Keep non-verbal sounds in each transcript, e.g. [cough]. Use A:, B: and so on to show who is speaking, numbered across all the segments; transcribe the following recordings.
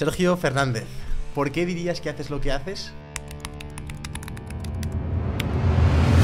A: Sergio Fernández, ¿por qué dirías que haces lo que haces?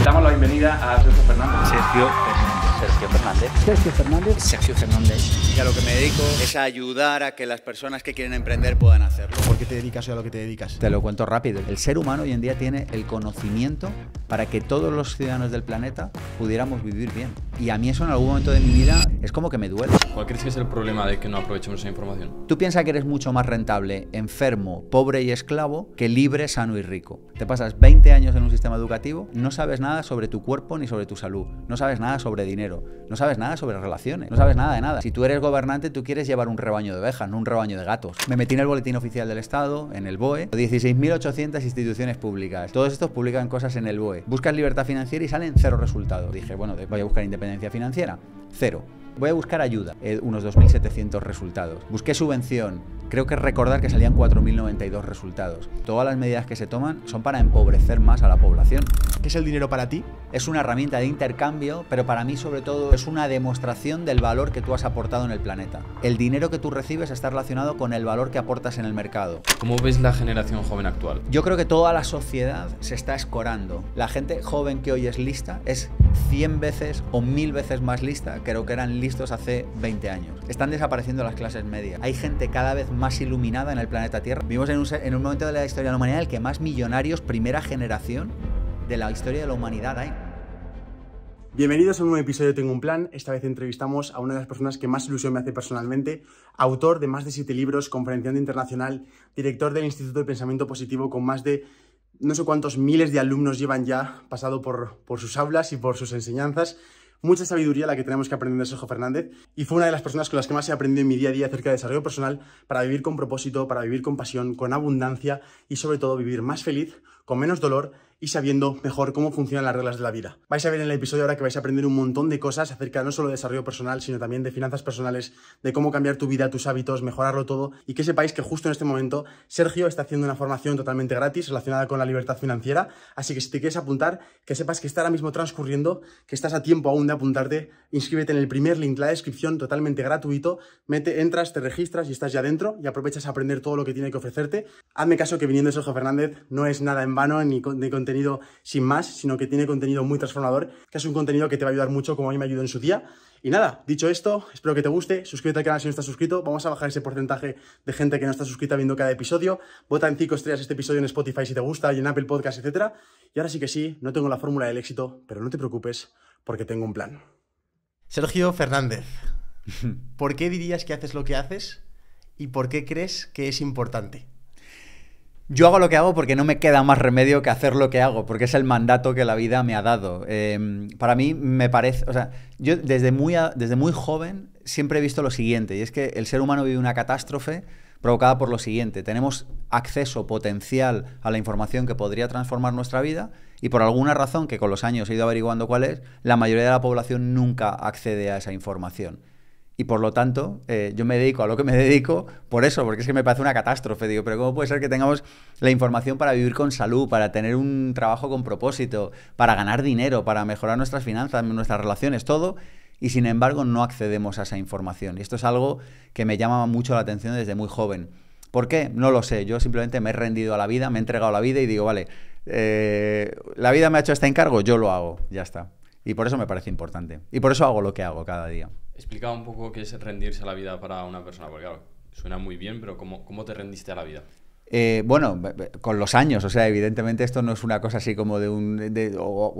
B: Damos la bienvenida a Sergio Fernández. Sergio Fernández. Sergio Fernández. Sergio Fernández. Sergio Fernández. Y a lo que me dedico es a ayudar a que las personas que quieren emprender puedan hacerlo. ¿Por qué te dedicas a lo que te dedicas? Te lo cuento rápido. El ser humano hoy en día tiene el conocimiento para que todos los ciudadanos del planeta pudiéramos vivir bien. Y a mí eso en algún momento de mi vida es como que me duele.
C: ¿Cuál crees que es el problema de que no aprovechemos esa información?
B: Tú piensas que eres mucho más rentable, enfermo, pobre y esclavo que libre, sano y rico. Te pasas 20 años en un sistema educativo, no sabes nada sobre tu cuerpo ni sobre tu salud, no sabes nada sobre dinero no sabes nada sobre relaciones, no sabes nada de nada. Si tú eres gobernante, tú quieres llevar un rebaño de ovejas, no un rebaño de gatos. Me metí en el Boletín Oficial del Estado, en el BOE, 16.800 instituciones públicas. Todos estos publican cosas en el BOE. Buscas libertad financiera y salen cero resultados. Dije, bueno, voy a buscar independencia financiera. Cero. Voy a buscar ayuda, eh, unos 2.700 resultados. Busqué subvención, creo que recordar que salían 4.092 resultados. Todas las medidas que se toman son para empobrecer más a la población. ¿Qué es el dinero para ti? Es una herramienta de intercambio, pero para mí sobre todo es una demostración del valor que tú has aportado en el planeta. El dinero que tú recibes está relacionado con el valor que aportas
C: en el mercado. ¿Cómo ves la generación joven actual?
B: Yo creo que toda la sociedad se está escorando. La gente joven que hoy es lista es 100 veces o 1000 veces más lista creo que eran estos hace 20 años. Están desapareciendo las clases medias. Hay gente cada vez más iluminada en el planeta Tierra. Vivimos en un, momento de la historia de la humanidad el que más millonarios, primera generación
A: de la historia de la humanidad hay. Bienvenidos a un nuevo episodio de Tengo un Plan. Esta vez entrevistamos a una de las personas que más ilusión me hace personalmente, autor de más de siete libros, conferenciante internacional, director del Instituto de Pensamiento Positivo con más de no sé cuántos miles de alumnos llevan ya pasado por, por sus aulas y por sus enseñanzas mucha sabiduría la que tenemos que aprender de Sergio Fernández y fue una de las personas con las que más he aprendido en mi día a día acerca de desarrollo personal para vivir con propósito, para vivir con pasión, con abundancia y sobre todo vivir más feliz, con menos dolor y sabiendo mejor cómo funcionan las reglas de la vida. Vais a ver en el episodio ahora que vais a aprender un montón de cosas acerca no solo de desarrollo personal, sino también de finanzas personales, de cómo cambiar tu vida, tus hábitos, mejorarlo todo y que sepáis que justo en este momento Sergio está haciendo una formación totalmente gratis relacionada con la libertad financiera, así que si te quieres apuntar, que sepas que está ahora mismo transcurriendo, que estás a tiempo aún de apuntarte, inscríbete en el primer link, la descripción, totalmente gratuito, mete, entras, te registras y estás ya dentro y aprovechas a aprender todo lo que tiene que ofrecerte. Hazme caso que viniendo Sergio Fernández no es nada en vano ni con contenido sin más, sino que tiene contenido muy transformador, que es un contenido que te va a ayudar mucho, como a mí me ayudó en su día. Y nada, dicho esto, espero que te guste, suscríbete al canal si no estás suscrito, vamos a bajar ese porcentaje de gente que no está suscrita viendo cada episodio, vota en 5 estrellas este episodio en Spotify si te gusta y en Apple Podcast, etc. Y ahora sí que sí, no tengo la fórmula del éxito, pero no te preocupes porque tengo un plan. Sergio Fernández, [laughs] ¿por qué dirías que haces lo que haces y por qué crees que
B: es importante? Yo hago lo que hago porque no me queda más remedio que hacer lo que hago, porque es el mandato que la vida me ha dado. Em, para mí me parece, o sea, yo desde muy, desde muy joven siempre he visto lo siguiente, y es que el ser humano vive una catástrofe provocada por lo siguiente. Tenemos acceso potencial a la información que podría transformar nuestra vida y por alguna razón que con los años he ido averiguando cuál es, la mayoría de la población nunca accede a esa información. Y por lo tanto, eh, yo me dedico a lo que me [laughs] dedico por eso, porque es que me parece una catástrofe. Digo, pero ¿cómo puede ser que tengamos la información para vivir con salud, para tener un trabajo con propósito, para ganar dinero, para mejorar nuestras finanzas, nuestras relaciones, todo? Y sin embargo, no accedemos a esa información. Y esto es algo que me llama mucho la atención desde muy joven. ¿Por qué? No lo sé. Yo simplemente me he rendido a la vida, me he entregado a la vida y digo, vale, eh, la vida me ha hecho este encargo, yo lo hago. Ya está. Y por eso me parece importante. Y por eso hago lo que hago cada día.
C: Explicaba un poco qué es rendirse a la vida para una persona, porque claro, suena muy bien, pero ¿cómo, cómo te rendiste a la vida?
B: Eh, bueno, con los años, o sea, evidentemente esto no es una cosa así como de un...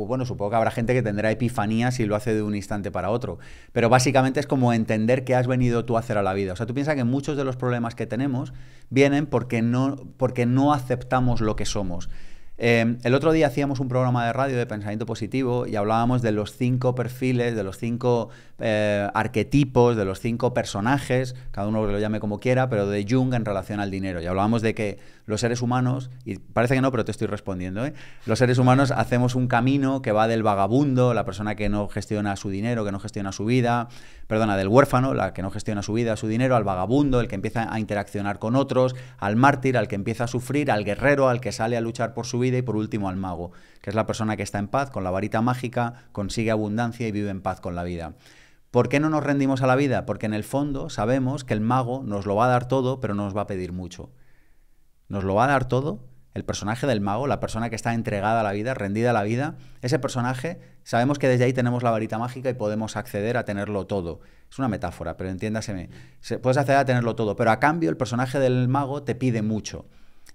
B: bueno, supongo que habrá gente que tendrá epifanía si lo hace de un instante para otro, pero básicamente es como entender qué has venido tú a hacer a la vida. O sea, tú piensas que muchos de los problemas que tenemos vienen porque no, porque no aceptamos lo que somos. Em, el otro día hacíamos un programa de radio de pensamiento positivo y hablábamos de los cinco perfiles, de los cinco eh, arquetipos, de los cinco personajes, cada uno lo llame como quiera, pero de Jung en relación al dinero. Y hablábamos de que los seres humanos, y parece que no, pero te estoy respondiendo, ¿eh? los seres humanos hacemos un camino que va del vagabundo, la persona que no gestiona su dinero, que no gestiona su vida, perdona, del huérfano, la que no gestiona su vida, su dinero, al vagabundo, el que empieza a interaccionar con otros, al mártir, al que empieza a sufrir, al guerrero, al que sale a luchar por su vida y por último al mago, que es la persona que está en paz con la varita mágica, consigue abundancia y vive en paz con la vida. ¿Por qué no nos rendimos a la vida? Porque en el fondo sabemos que el mago nos lo va a dar todo, pero no nos va a pedir mucho. Nos lo va a dar todo. El personaje del mago, la persona que está entregada a la vida, rendida a la vida, ese personaje, sabemos que desde ahí tenemos la varita mágica y podemos acceder a tenerlo todo. Es una metáfora, pero entiéndaseme. Puedes acceder a tenerlo todo, pero a cambio el personaje del mago te pide mucho.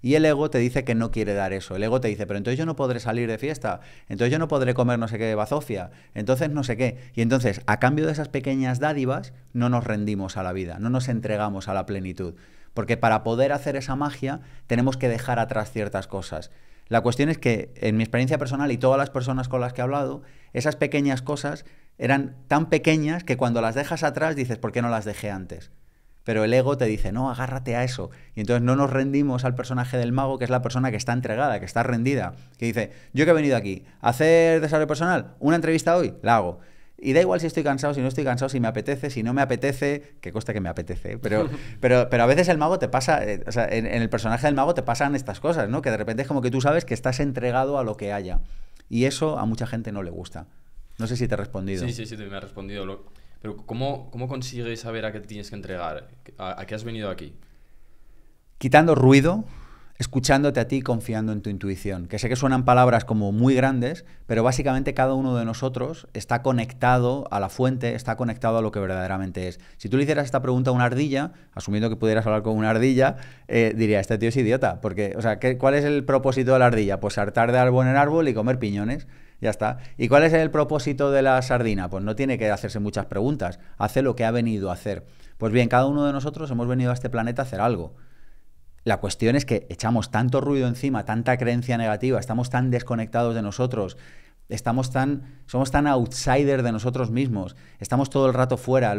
B: Y el ego te dice que no quiere dar eso. El ego te dice, pero entonces yo no podré salir de fiesta, entonces yo no podré comer no sé qué de bazofia, entonces no sé qué. Y entonces, a cambio de esas pequeñas dádivas, no nos rendimos a la vida, no nos entregamos a la plenitud. Porque para poder hacer esa magia, tenemos que dejar atrás ciertas cosas. La cuestión es que, en mi experiencia personal y todas las personas con las que he hablado, esas pequeñas cosas eran tan pequeñas que cuando las dejas atrás dices, ¿por qué no las dejé antes? pero el ego te dice, no, agárrate a eso. Y entonces no nos rendimos al personaje del mago, que es la persona que está entregada, que está rendida, que dice, yo que he venido aquí, a hacer desarrollo personal, una entrevista hoy, la hago. Y da igual si estoy cansado, si no estoy cansado, si me apetece, si no me apetece, que costa que me apetece, pero, [laughs] pero, pero a veces el mago te pasa, eh, en, el personaje del mago te pasan estas cosas, ¿no? Que de repente es como que tú sabes que estás entregado a lo que haya. Y eso a mucha gente no le gusta. No sé si te he respondido. Sí,
C: sí, sí, me ha respondido. Pero ¿cómo, consigues saber a qué tienes que entregar? ¿A, qué has venido aquí?
B: Quitando ruido, escuchándote a ti confiando en tu intuición. Que sé que suenan palabras como muy grandes, pero básicamente cada uno de nosotros está conectado a la fuente, está conectado a lo que verdaderamente es. Si tú le hicieras esta pregunta a una ardilla, asumiendo que pudieras hablar con una ardilla, eh, diría, este tío es idiota, porque, o ¿cuál es el propósito de la ardilla? Pues saltar de árbol en árbol y comer piñones. Ya está. ¿Y cuál es el propósito de la sardina? Pues no tiene que hacerse muchas preguntas. Hace lo que ha venido a hacer. Pues bien, cada uno de nosotros hemos venido a este planeta a hacer algo. La cuestión es que echamos tanto ruido encima, tanta creencia negativa, estamos tan desconectados de nosotros, estamos tan, somos tan outsiders de nosotros mismos, estamos todo el rato fuera,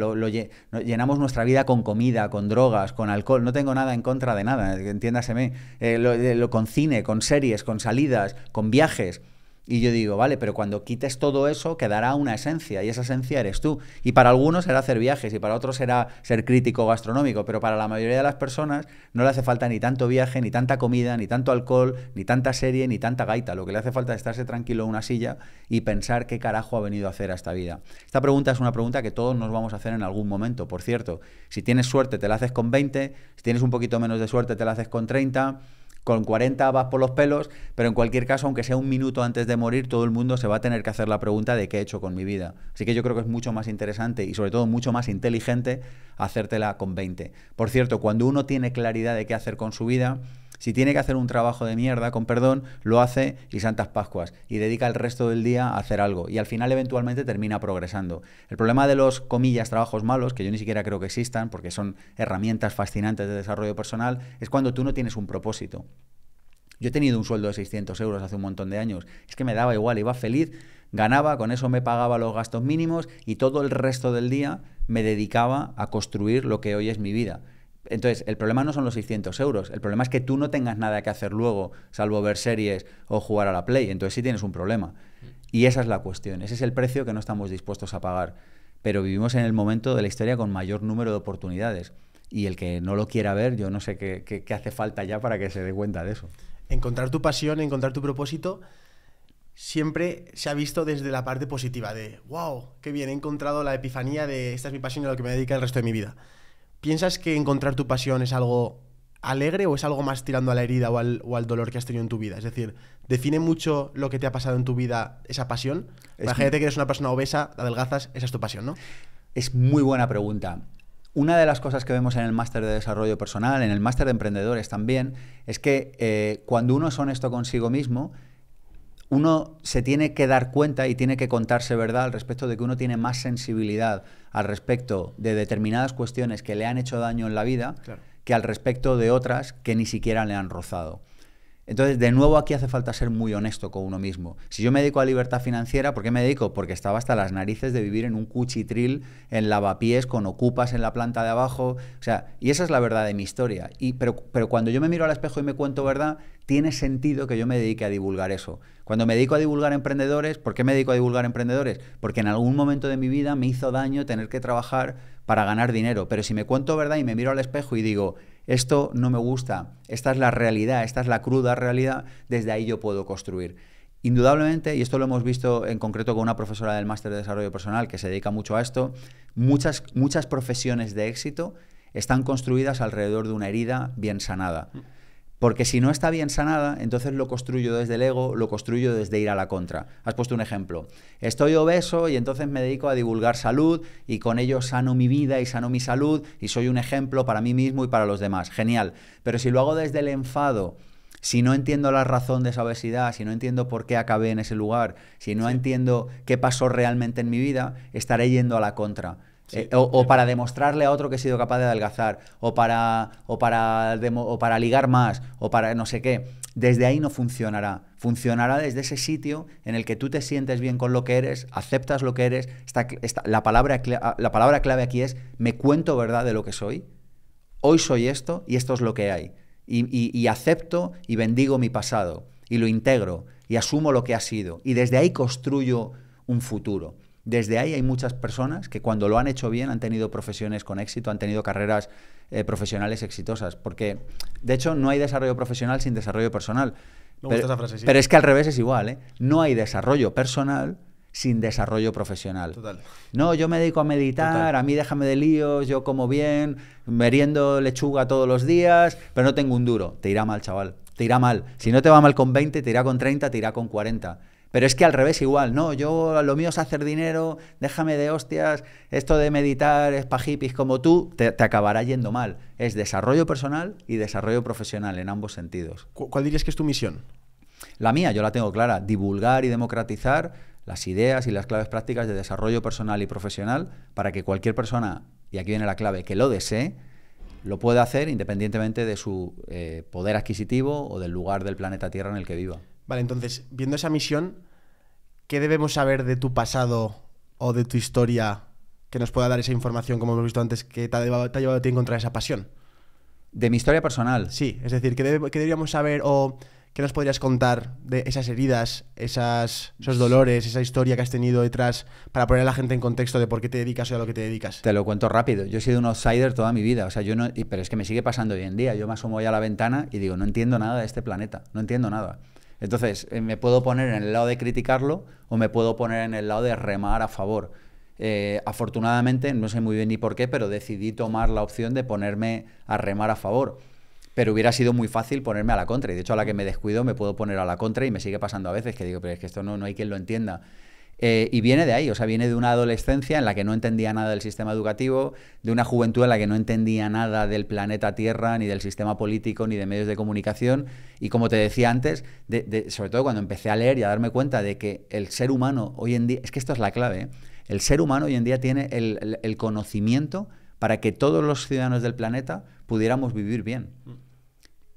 B: llenamos nuestra vida con comida, con drogas, con alcohol, no tengo nada en contra de nada, entiéndaseme, eh, eh, lo, con cine, con series, con salidas, con viajes, y yo digo, vale, pero cuando quites todo eso quedará una esencia y esa esencia eres tú. Y para algunos será hacer viajes y para otros será ser crítico gastronómico, pero para la mayoría de las personas no le hace falta ni tanto viaje, ni tanta comida, ni tanto alcohol, ni tanta serie, ni tanta gaita. Lo que le hace falta es estarse tranquilo en una silla y pensar qué carajo ha venido a hacer a esta vida. Esta pregunta es una pregunta que todos nos vamos a hacer en algún momento, por cierto. Si tienes suerte te la haces con 20, si tienes un poquito menos de suerte te la haces con 30 con 40 vas por los pelos, pero en cualquier caso, aunque sea un minuto antes de morir, todo el mundo se va a tener que hacer la pregunta de qué he hecho con mi vida. Así que yo creo que es mucho más interesante y sobre todo mucho más inteligente hacértela con 20. Por cierto, cuando uno tiene claridad de qué hacer con su vida, si tiene que hacer un trabajo de mierda, con perdón, lo hace y Santas Pascuas. Y dedica el resto del día a hacer algo. Y al final eventualmente termina progresando. El problema de los comillas trabajos malos, que yo ni siquiera creo que existan, porque son herramientas fascinantes de desarrollo personal, es cuando tú no tienes un propósito. Yo he tenido un sueldo de 600 euros hace un montón de años. Es que me daba igual, iba feliz, ganaba, con eso me pagaba los gastos mínimos y todo el resto del día me dedicaba a construir lo que hoy es mi vida. Entonces, el problema no son los 600 euros, el problema es que tú no tengas nada que hacer luego, salvo ver series o jugar a la Play, entonces sí tienes un problema. Y esa es la cuestión, ese es el precio que no estamos dispuestos a pagar. Pero vivimos en el momento de la historia con mayor número de oportunidades. Y el que no lo quiera ver, yo no sé qué, hace
A: falta ya para que se dé cuenta de eso. Encontrar tu pasión, encontrar tu propósito, siempre se ha visto desde la parte positiva de, wow, qué bien, he encontrado la epifanía de esta es mi pasión y a lo que me dedica el resto de mi vida. ¿Piensas que encontrar tu pasión es algo alegre o es algo más tirando a la herida o al, dolor que has tenido en tu vida? Es decir, ¿define mucho lo que te ha pasado en tu vida esa pasión? Imagínate que eres una persona obesa, adelgazas, esa es tu pasión, ¿no? Es muy buena pregunta.
B: Una de las cosas que vemos en el máster de desarrollo personal, en el máster de emprendedores también, es que eh, cuando uno es honesto consigo mismo, uno se tiene que dar cuenta y tiene que contarse verdad al respecto de que uno tiene más sensibilidad al respecto de determinadas cuestiones que le han hecho daño en la vida que al respecto de otras que ni siquiera le han rozado. Entonces, de nuevo, aquí hace falta ser muy honesto con uno mismo. Si yo me dedico a libertad financiera, ¿por qué me dedico? Porque estaba hasta las narices de vivir en un cuchitril, en lavapiés, con ocupas en la planta de abajo. O sea, y esa es la verdad de mi historia. Y, pero, pero cuando yo me miro al espejo y me cuento verdad, tiene sentido que yo me dedique a divulgar eso. Cuando me dedico a divulgar emprendedores, ¿por qué me dedico a divulgar emprendedores? Porque en algún momento de mi vida me hizo daño tener que trabajar para ganar dinero. Pero si me cuento verdad y me miro al espejo y digo, esto no me gusta, esta es la realidad, esta es la cruda realidad, desde ahí yo puedo construir. Indudablemente, y esto lo hemos visto en concreto con una profesora del máster de desarrollo personal que se dedica mucho a esto, muchas, muchas profesiones de éxito están construidas alrededor de una herida bien sanada. Porque si no está bien sanada, entonces lo construyo desde el ego, lo construyo desde ir a la contra. Has puesto un ejemplo. Estoy obeso y entonces me dedico a divulgar salud y con ello sano mi vida y sano mi salud y soy un ejemplo para mí mismo y para los demás. Genial. Pero si lo hago desde el enfado, si no entiendo la razón de esa obesidad, si no entiendo por qué acabé en ese lugar, si no entiendo qué pasó realmente en mi vida, estaré yendo a la contra. Eh, o, para demostrarle a otro que he sido capaz de adelgazar, o para, o para, demo, o para ligar más, o para no sé qué. Desde ahí no funcionará. Funcionará desde ese sitio en el que tú te sientes bien con lo que eres, aceptas lo que eres. Ah, la, palabra, clave aquí es, me cuento verdad de lo que soy. Hoy soy esto y esto es lo que hay. y acepto y bendigo mi pasado, y lo integro, y asumo lo que ha sido. Y desde ahí construyo un futuro. Desde ahí hay muchas personas que cuando lo han hecho bien han tenido profesiones con éxito, han tenido carreras eh, profesionales exitosas, porque de hecho no hay desarrollo profesional sin desarrollo personal. Me pero, gusta frase, pero es que al revés es igual, ¿eh? No hay desarrollo personal sin desarrollo profesional. No, yo me dedico a meditar, a mí déjame de líos, yo como bien, meriendo lechuga todos los días, pero no tengo un duro. Te irá mal, chaval. Te irá mal. Si no te va mal con 20, te irá con 30, te irá con 40 pero es que al revés igual, no, yo lo mío es hacer dinero, déjame de hostias, esto de meditar es para como tú, te, acabará yendo mal. Es desarrollo personal y desarrollo profesional en ambos sentidos. ¿Cuál dirías que es tu misión? La mía, yo la tengo clara, divulgar y democratizar las ideas y las claves prácticas de desarrollo personal y profesional para que cualquier persona, y aquí viene la clave, que lo desee, lo pueda hacer independientemente de su eh, poder adquisitivo o del lugar del planeta Tierra en el que viva.
A: Vale, entonces, viendo esa misión, ¿qué debemos saber de tu pasado o de tu historia que nos pueda dar esa información, como hemos visto antes, que te ha, llevado, a encontrar esa pasión? De mi historia personal. Sí, es decir, ¿qué, deberíamos saber o qué nos podrías contar de esas heridas, esos dolores, esa historia que has tenido detrás para poner a la gente en contexto de por qué te dedicas o a lo que te dedicas?
B: Te lo cuento rápido. Yo he sido un outsider toda mi vida, o sea, yo pero es que me sigue pasando hoy en día. Yo me asomo hoy a la ventana y digo, no entiendo nada de este planeta, no entiendo nada. Entonces, eh, me puedo poner en el lado de criticarlo o me puedo poner en el lado de remar a favor. Eh, afortunadamente, no sé muy bien ni por qué, pero decidí tomar la opción de ponerme a remar a favor. Pero hubiera sido muy fácil ponerme a la contra. Y de hecho, a la que me descuido, me puedo poner a la contra y me sigue pasando a veces que digo, pero es que esto no, no hay quien lo entienda. Eh, y viene de ahí, o sea, viene de una adolescencia en la que no entendía nada del sistema educativo, de una juventud en la que no entendía nada del planeta Tierra, ni del sistema político, ni de medios de comunicación. Y como te decía antes, sobre todo cuando empecé a leer y a darme cuenta de que el ser humano hoy en día, es que esto es la clave, ¿eh? el ser humano hoy en día tiene el, conocimiento para que todos los ciudadanos del planeta pudiéramos vivir bien. Mm.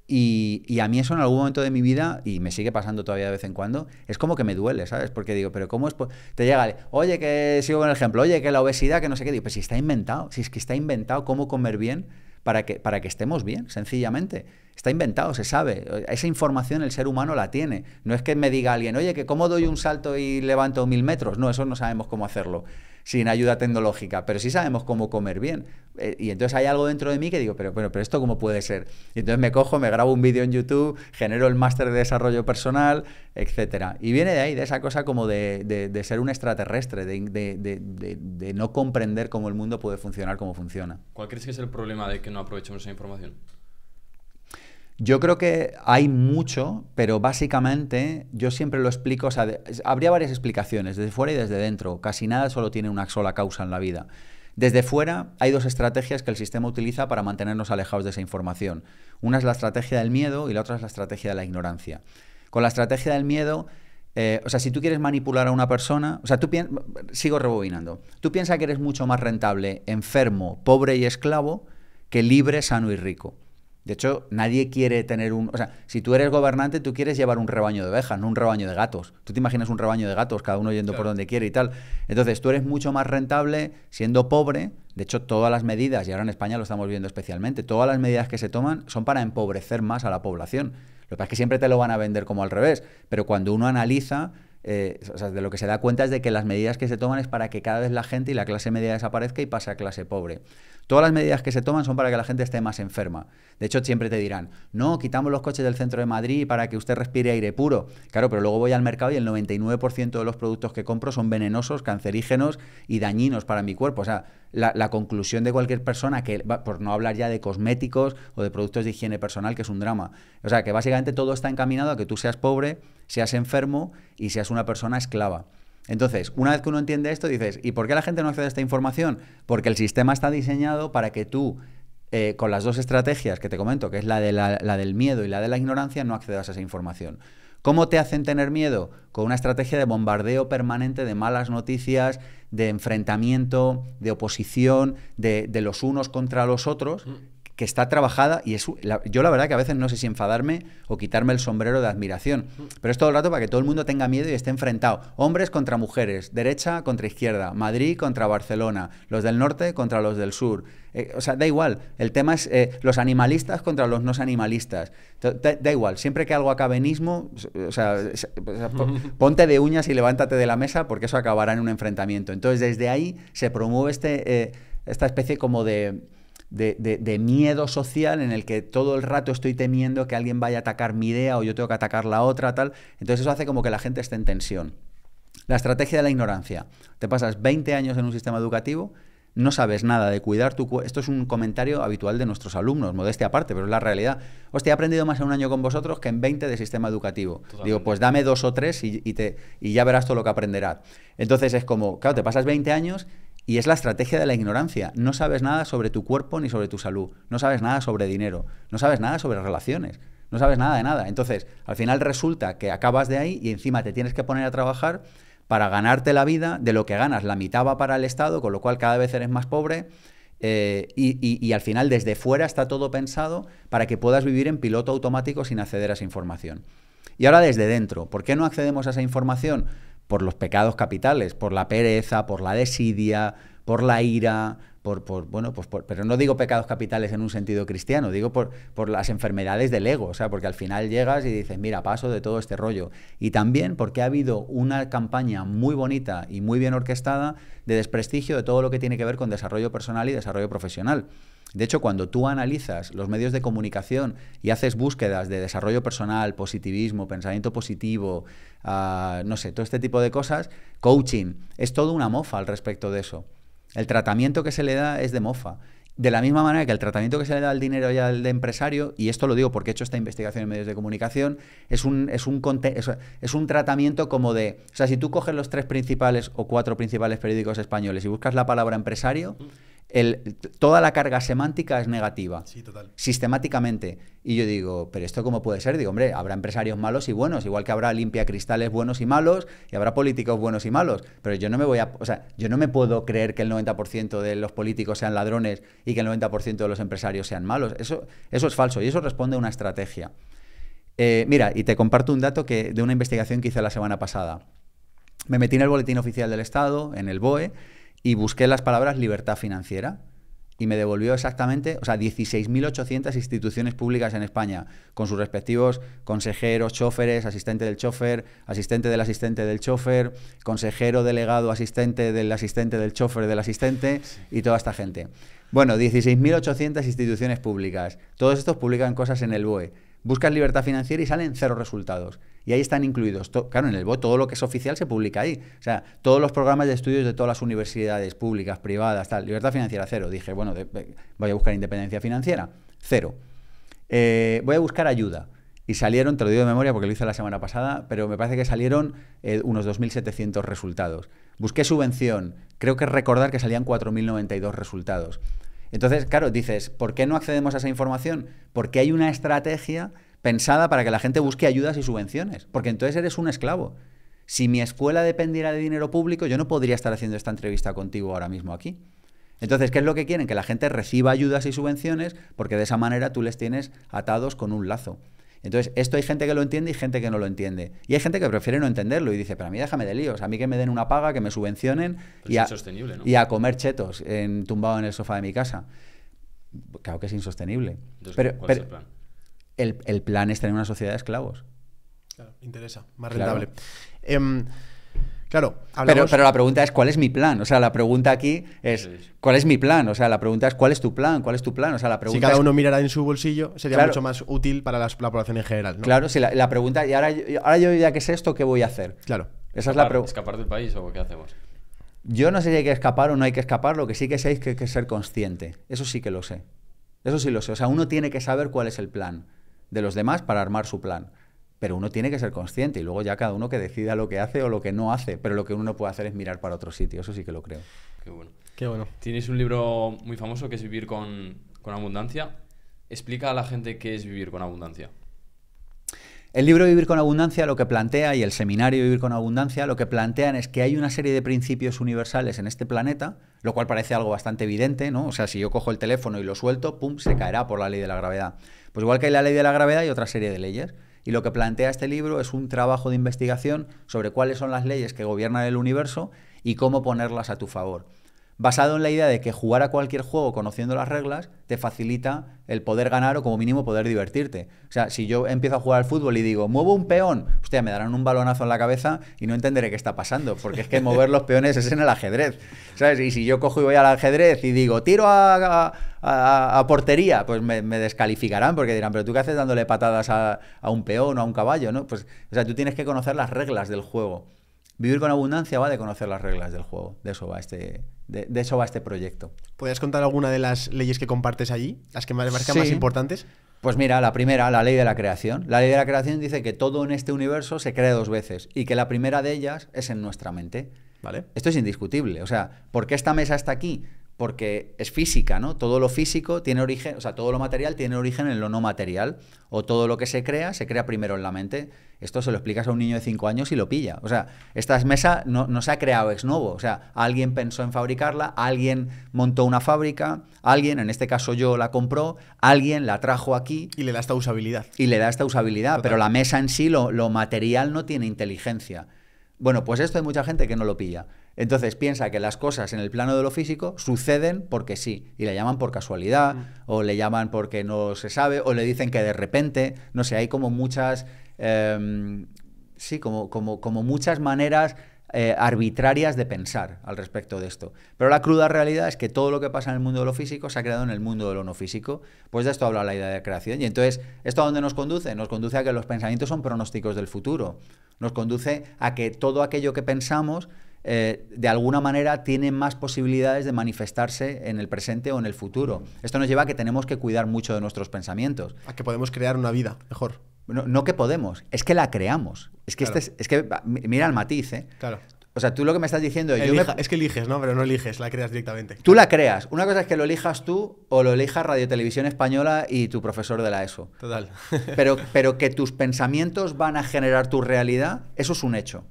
B: Y, a mí eso en algún momento de mi vida, y me sigue pasando todavía de vez en cuando, es como que me duele, ¿sabes? Porque digo, pero ¿cómo es? Te llega, oye, que sigo con el ejemplo, oye, que la obesidad, que no sé qué, digo, pues si está inventado, si es que está inventado cómo comer bien para que, para que estemos bien, sencillamente. Está inventado, se sabe. Esa información el ser humano la tiene. No es que me diga alguien, oye, que cómo doy un salto y levanto mil metros. No, eso no sabemos cómo hacerlo sin ayuda tecnológica, pero sí sabemos cómo comer bien. Eh, y entonces hay algo dentro de mí que digo, pero, bueno pero esto cómo puede ser. Y entonces me cojo, me grabo un vídeo en YouTube, genero el máster de desarrollo personal, etc. Y viene de ahí, de esa cosa como de, ser un extraterrestre, de, de no comprender cómo el mundo puede funcionar como funciona.
C: ¿Cuál crees que es el problema de que no aprovechemos esa información?
B: Yo creo que hay mucho, pero básicamente yo siempre lo explico, o sea, habría varias explicaciones, desde fuera y desde dentro. Casi nada solo tiene una sola causa en la vida. Desde fuera hay dos estrategias que el sistema utiliza para mantenernos alejados de esa información. Una es la estrategia del miedo y la otra es la estrategia de la ignorancia. Con la estrategia del miedo, eh, o sea, si tú quieres manipular a una persona, o sea, tú sigo rebobinando, tú piensas que eres mucho más rentable, enfermo, pobre y esclavo que libre, sano y rico. De hecho, nadie quiere tener un... O sea, si tú eres gobernante, tú quieres llevar un rebaño de ovejas, no un rebaño de gatos. Tú te imaginas un rebaño de gatos, cada uno yendo por donde quiere y tal. Entonces, tú eres mucho más rentable siendo pobre. De hecho, todas las medidas, y ahora en España lo estamos viendo especialmente, todas las medidas que se toman son para empobrecer más a la población. Lo que pasa es que siempre te lo van a vender como al revés, pero cuando uno analiza, eh, o sea, de lo que se da cuenta es de que las medidas que se toman es para que cada vez la gente y la clase media desaparezca y pase a clase pobre. Todas las medidas que se toman son para que la gente esté más enferma. De hecho, siempre te dirán, no, quitamos los coches del centro de Madrid para que usted respire aire puro. Claro, pero luego voy al mercado y el 99% de los productos que compro son venenosos, cancerígenos y dañinos para mi cuerpo. O sea, la, la conclusión de cualquier persona, que por no hablar ya de cosméticos o de productos de higiene personal, que es un drama. O sea, que básicamente todo está encaminado a que tú seas pobre, seas enfermo y seas una persona esclava. Entonces, una vez que uno entiende esto, dices, ¿y por qué la gente no accede a esta información? Porque el sistema está diseñado para que tú, eh, con las dos estrategias que te comento, que es la, de la, del miedo y la de la ignorancia, no accedas a esa información. ¿Cómo te hacen tener miedo? Con una estrategia de bombardeo permanente de malas noticias, de enfrentamiento, de oposición, de los unos contra los otros, mm que está trabajada y es yo la verdad que a veces no sé si enfadarme o quitarme el sombrero de admiración, pero es todo el rato para que todo el mundo tenga miedo y esté enfrentado. Hombres contra mujeres, derecha contra izquierda, Madrid contra Barcelona, los del norte contra los del sur. Eh, o sea, da igual, el tema es eh, los animalistas contra los no animalistas. Da, igual, siempre que algo acabe enismo, o sea, [laughs] ponte de uñas y levántate de la mesa porque eso acabará en un enfrentamiento. Entonces, desde ahí se promueve este, eh, esta especie como de de, miedo social en el que todo el rato estoy temiendo que alguien vaya a atacar mi idea o yo tengo que atacar la otra, tal. Entonces eso hace como que la gente esté en tensión. La estrategia de la ignorancia. Te pasas 20 años en un sistema educativo, no sabes nada de cuidar tu Esto es un comentario habitual de nuestros alumnos, modestia aparte, pero es la realidad. Hostia, he aprendido más en un año con vosotros que en 20 de sistema educativo. Digo, pues dame dos o tres y, y ya verás todo lo que aprenderás. Entonces es como, claro, te pasas 20 años y es la estrategia de la ignorancia. No sabes nada sobre tu cuerpo ni sobre tu salud. No sabes nada sobre dinero. No sabes nada sobre relaciones. No sabes nada de nada. Entonces, al final resulta que acabas de ahí y encima te tienes que poner a trabajar para ganarte la vida de lo que ganas. La mitad va para el Estado, con lo cual cada vez eres más pobre. Eh, y, al final desde fuera está todo pensado para que puedas vivir en piloto automático sin acceder a esa información. Y ahora desde dentro, ¿por qué no accedemos a esa información? por los pecados capitales, por la pereza, por la desidia, por la ira, por, bueno, pues pero no digo pecados capitales en un sentido cristiano, digo por, por las enfermedades del ego, o sea, porque al final llegas y dices, mira, paso de todo este rollo. Y también porque ha habido una campaña muy bonita y muy bien orquestada de desprestigio de todo lo que tiene que ver con desarrollo personal y desarrollo profesional. De hecho, cuando tú analizas los medios de comunicación y haces búsquedas de desarrollo personal, positivismo, pensamiento positivo, ah, no sé, todo este tipo de cosas, coaching, es todo una mofa al respecto de eso. El tratamiento que se le da es de mofa. De la misma manera que el tratamiento que se le da al dinero y al de empresario, y esto lo digo porque he hecho esta investigación en medios de comunicación, es un, es un, es un tratamiento como de. O sea, si tú coges los tres principales o cuatro principales periódicos españoles y buscas la palabra empresario, toda la carga semántica es negativa. Sistemáticamente. Y yo digo, ¿pero esto cómo puede ser? Digo, hombre, habrá empresarios malos y buenos, igual que habrá limpiacristales buenos y malos, y habrá políticos buenos y malos. Pero yo no me voy a. O sea, yo no me puedo creer que el 90% de los políticos sean ladrones y que el 90% de los empresarios sean malos. Eso, eso es falso y eso responde a una estrategia. Eh, mira, y te comparto un dato que, de una investigación que hice la semana pasada. Me metí en el Boletín Oficial del Estado, en el BOE, y busqué las palabras libertad financiera y me devolvió exactamente, o sea, 16.800 instituciones públicas en España, con sus respectivos consejeros, choferes, asistente del chofer, asistente del asistente del chofer, consejero delegado, asistente del asistente del chofer del asistente y toda esta gente. Bueno, 16.800 instituciones públicas. Todos estos publican cosas en el BOE buscas libertad financiera y salen cero resultados. Y ahí están incluidos, claro, en el BOE todo lo que es oficial se publica ahí. O sea, todos los programas de estudios de todas las universidades públicas, privadas, tal. Libertad financiera, cero. Dije, bueno, voy a buscar independencia financiera, cero. Eh, voy a buscar ayuda. Y salieron, te lo digo de memoria porque lo hice la semana pasada, pero me parece que salieron eh, unos 2.700 resultados. Busqué subvención, creo que recordar que salían 4.092 resultados. Entonces, claro, dices, ¿por qué no accedemos a esa información? Porque hay una estrategia pensada para que la gente busque ayudas y subvenciones, porque entonces eres un esclavo. Si mi escuela dependiera de dinero público, yo no podría estar haciendo esta entrevista contigo ahora mismo aquí. Entonces, ¿qué es lo que quieren? Que la gente reciba ayudas y subvenciones, porque de esa manera tú les tienes atados con un lazo. Entonces, esto hay gente que lo entiende y gente que no lo entiende. Y hay gente que prefiere no entenderlo y dice, pero a mí déjame de líos, a mí que me den una paga, que me subvencionen pues y, a, comer chetos en, tumbado en el sofá de mi casa. Claro que es insostenible. pero, ¿cuál es el plan? El, plan es tener una sociedad de esclavos.
A: Claro, interesa, más rentable. Em, Claro, pero, pero la
B: pregunta es cuál es mi plan. O sea, la pregunta aquí es cuál es mi plan.
A: O sea, la pregunta es cuál es tu plan, cuál es tu plan. O sea, la pregunta si cada uno mirara en su bolsillo, sería mucho más útil para la, población en general. Claro, si la, pregunta,
B: y ahora, ahora yo ya que sé esto, ¿qué voy a hacer? Claro. Esa es la pregunta.
C: ¿Escapar del país o qué hacemos?
B: Yo no sé si hay que escapar o no hay que escapar, lo que sí que sé es que hay que ser consciente. Eso sí que lo sé. Eso sí lo sé. O sea, uno tiene que saber cuál es el plan de los demás para armar su plan pero uno tiene que ser consciente y luego ya cada uno que decida lo que hace o lo que no hace, pero lo que uno no puede hacer es mirar para otro sitio, eso sí que lo creo.
C: Qué bueno. Qué bueno. Tienes un libro muy famoso que es Vivir con, con Abundancia. Explica a la gente qué es Vivir con Abundancia.
B: El libro Vivir con Abundancia lo que plantea y el seminario Vivir con Abundancia lo que plantean es que hay una serie de principios universales en este planeta, lo cual parece algo bastante evidente, ¿no? O sea, si yo cojo el teléfono y lo suelto, pum, se caerá por la ley de la gravedad. Pues igual que hay la ley de la gravedad y otra serie de leyes. Y lo que plantea este libro es un trabajo de investigación sobre cuáles son las leyes que gobiernan el universo y cómo ponerlas a tu favor. Basado en la idea de que jugar a cualquier juego conociendo las reglas te facilita el poder ganar o como mínimo poder divertirte. O sea, si yo empiezo a jugar al fútbol y digo, muevo un peón, hostia, me darán un balonazo en la cabeza y no entenderé qué está pasando, porque es que mover los peones es en el ajedrez. ¿Sabes? Y si yo cojo y voy al ajedrez y digo, tiro a a, portería, pues me, descalificarán porque dirán, pero tú qué haces dándole patadas a, un peón o a un caballo, ¿no? Pues, o sea, tú tienes que conocer las reglas del juego. Vivir con abundancia va de conocer las reglas del juego. De eso va este, de, eso va este proyecto.
A: ¿Podrías contar alguna de las leyes que compartes allí? Las que me marcan más importantes.
B: Pues mira, la primera, la ley de la creación. La ley de la creación dice que todo en este universo se crea dos veces y que la primera de ellas es en nuestra mente. ¿Vale? Esto es indiscutible. O sea, ¿por qué esta mesa está aquí? porque es física, ¿no? Todo lo físico tiene origen, o sea, todo lo material tiene origen en lo no material, o todo lo que se crea se crea primero en la mente. Esto se lo explicas a un niño de 5 años y lo pilla. O sea, esta mesa no, se ha creado ex novo, o sea, alguien pensó en fabricarla, alguien montó una fábrica, alguien, en este caso yo, la compró, alguien la trajo aquí. Y le da esta usabilidad. Y le da esta usabilidad, pero la mesa en sí, lo material no tiene inteligencia. Bueno, pues esto hay mucha gente que no lo pilla. Entonces piensa que las cosas en el plano de lo físico suceden porque sí, y le llaman por casualidad, mm. o le llaman porque no se sabe, o le dicen que de repente, no sé, hay como muchas, em, sí, como, como, como, muchas maneras eh, arbitrarias de pensar al respecto de esto. Pero la cruda realidad es que todo lo que pasa en el mundo de lo físico se ha creado en el mundo de lo no físico, pues de esto habla la idea de creación. Y entonces, ¿esto a dónde nos conduce? Nos conduce a que los pensamientos son pronósticos del futuro, nos conduce a que todo aquello que pensamos eh, de alguna manera tienen más posibilidades de manifestarse en el presente o en el futuro. Esto nos lleva a que tenemos que cuidar mucho de nuestros pensamientos. A que podemos crear una vida mejor. No, que podemos, es que la creamos. Es que, este es, que mira el matiz, ¿eh? Claro. O sea, tú lo que me estás diciendo. Es
A: que eliges, ¿no? Pero no eliges, la creas directamente.
B: Tú la creas. Una cosa es que lo elijas tú o lo elijas Radio Televisión Española y tu profesor de la ESO. Total. Pero, pero que tus pensamientos van a generar tu realidad, eso es un hecho.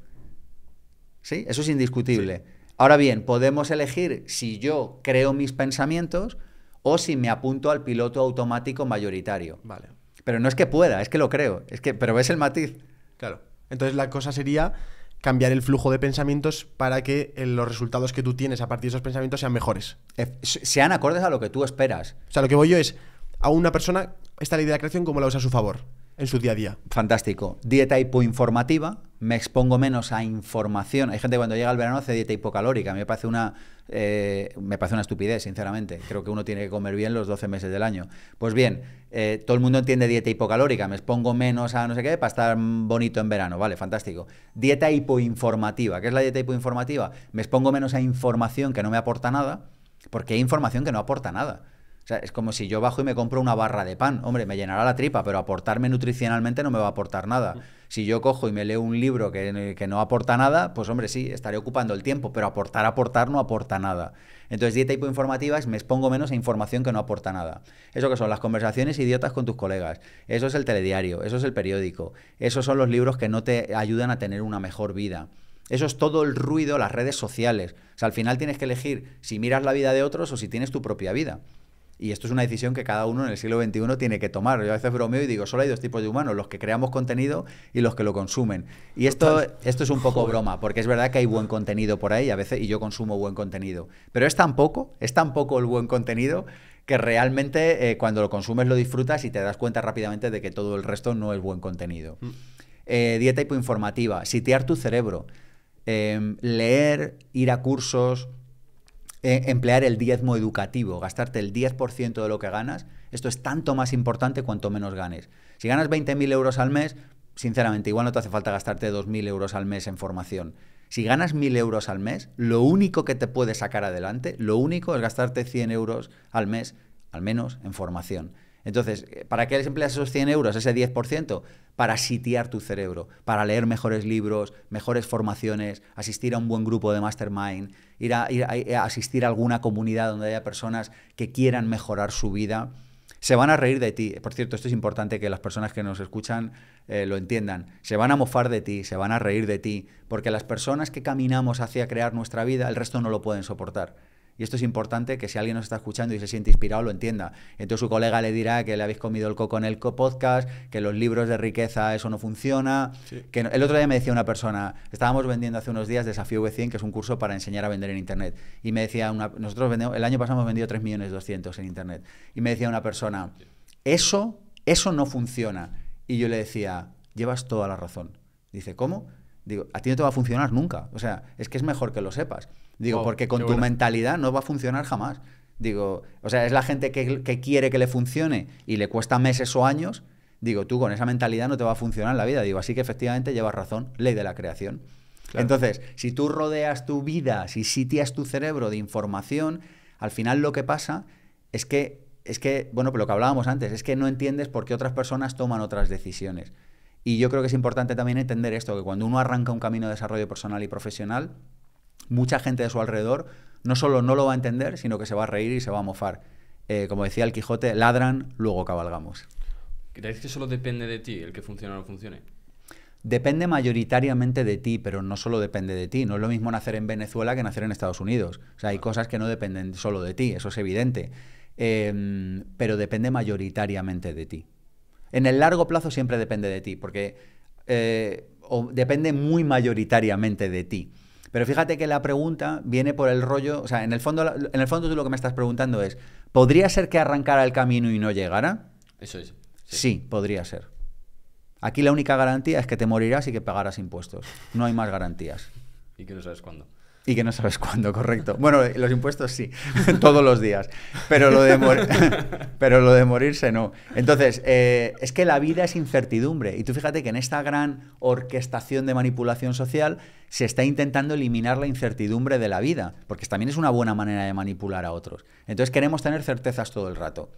B: ¿sí? Eso es indiscutible. Ahora bien, podemos elegir si yo creo mis pensamientos o si me apunto al piloto automático mayoritario. Vale. Pero no es que pueda,
A: es que lo creo. Es que, pero es el matiz. Claro. Entonces la cosa sería cambiar el flujo de pensamientos para que eh, los resultados que tú tienes a partir de esos pensamientos sean mejores. Sean acordes a lo que tú esperas. O sea, lo que voy yo es a una persona, esta ley de la creación, ¿cómo la usa a su favor?
B: en su día a día. Fantástico. Dieta hipoinformativa, me expongo menos a información. Hay gente cuando llega el verano hace dieta hipocalórica. A mí me parece una, eh, me parece una estupidez, sinceramente. Creo que uno tiene que comer bien los 12 meses del año. Pues bien, eh, todo el mundo entiende dieta hipocalórica. Me expongo menos a no sé qué para estar bonito en verano. Vale, fantástico. Dieta hipoinformativa. ¿Qué es la dieta hipoinformativa? Me expongo menos a información que no me aporta nada, porque hay información que no aporta nada es como si yo bajo y me compro una barra de pan. Hombre, me llenará la tripa, pero aportarme nutricionalmente no me va a aportar nada. Si yo cojo y me leo un libro que, no aporta nada, pues hombre, sí, estaré ocupando el tiempo, pero aportar, aportar no aporta nada. Entonces, dieta informativa es me expongo menos a información que no aporta nada. Eso que son las conversaciones idiotas con tus colegas. Eso es el telediario, eso es el periódico. Esos son los libros que no te ayudan a tener una mejor vida. Eso es todo el ruido, las redes sociales. O sea, al final tienes que elegir si miras la vida de otros o si tienes tu propia vida. Y esto es una decisión que cada uno en el siglo XXI tiene que tomar. Yo a veces bromeo y digo, solo hay dos tipos de humanos, los que creamos contenido y los que lo consumen. Y esto, esto es un poco broma, porque es verdad que hay buen contenido por ahí a veces y yo consumo buen contenido. Pero es tan poco, es tan poco el buen contenido que realmente eh, cuando lo consumes lo disfrutas y te das cuenta rápidamente de que todo el resto no es buen contenido. Mm. Eh, dieta hipoinformativa, sitiar tu cerebro, eh, leer, ir a cursos, e, emplear el diezmo educativo, gastarte el 10% de lo que ganas. Esto es tanto más importante cuanto menos ganes. Si ganas 20.000 euros al mes, sinceramente, igual no te hace falta gastarte 2.000 euros al mes en formación. Si ganas 1.000 euros al mes, lo único que te puede sacar adelante, lo único es gastarte 100 euros al mes, al menos, en formación. Entonces, eh, ¿para qué les empleas esos 100 euros, ese 10%? Para sitiar tu cerebro, para leer mejores libros, mejores formaciones, asistir a un buen grupo de mastermind, ir eh, a, asistir a alguna comunidad donde haya personas que quieran mejorar su vida. Se van a reír de ti. Por cierto, esto es importante que las personas que nos escuchan eh, lo entiendan. Se van a mofar de ti, se van a reír de ti, porque las personas que caminamos hacia crear nuestra vida, el resto no lo pueden soportar. Y esto es importante que si alguien nos está escuchando y se siente inspirado, lo entienda. Entonces su colega le dirá que le habéis comido el coco en el podcast, que los libros de riqueza eso no funciona. Que El otro día me decía una persona, estábamos vendiendo hace unos días Desafío V100, que es un curso para enseñar a vender en Internet. Y me decía, una, nosotros el año pasado hemos vendido 3.200.000 en Internet. Y me decía una persona, eso, eso no funciona. Y yo le decía, llevas toda la razón. Dice, ¿cómo? Digo, a ti no te va a funcionar nunca. O sea, es que es mejor que lo sepas. Digo, porque con tu mentalidad no va a funcionar jamás. Digo, o sea, es la gente que, quiere que le funcione y le cuesta meses o años. Digo, tú con esa mentalidad no te va a funcionar la vida. Digo, así que efectivamente llevas razón, ley de la creación. Entonces, si tú rodeas tu vida, si sitias tu cerebro de información, al final lo que pasa es que, es que, bueno, pero pues lo que hablábamos antes, es que no entiendes por qué otras personas toman otras decisiones. Y yo creo que es importante también entender esto, que cuando uno arranca un camino de desarrollo personal y profesional, mucha gente de su alrededor no solo no lo va a entender, sino que se va a reír y se va a mofar. Eh, como decía el Quijote, ladran, luego cabalgamos.
C: ¿Crees que solo depende de ti el que funcione o no funcione?
B: Depende mayoritariamente de ti, pero no solo depende de ti. No es lo mismo nacer en Venezuela que nacer en Estados Unidos. O sea, hay cosas que no dependen solo de ti, eso es evidente. Em, pero depende mayoritariamente de ti. En el largo plazo siempre depende de ti, porque eh, depende muy mayoritariamente de ti. Pero fíjate que la pregunta viene por el rollo, o sea, en el fondo, en el fondo tú lo que me estás preguntando es, ¿podría ser que arrancara el camino y no llegara? Eso es. Sí, podría ser. Aquí la única garantía es que te morirás y que pagarás impuestos. No hay más garantías. Y que no sabes cuándo. Y que no sabes [laughs] cuándo, correcto. Bueno, los impuestos sí, [laughs] todos los días. Pero lo de, [laughs] pero lo de morirse no. Entonces, eh, es que la vida es incertidumbre. Y tú fíjate que en esta gran orquestación de manipulación social se está intentando eliminar la incertidumbre de la vida, porque también es una buena manera de manipular a otros. Entonces queremos tener certezas todo el rato.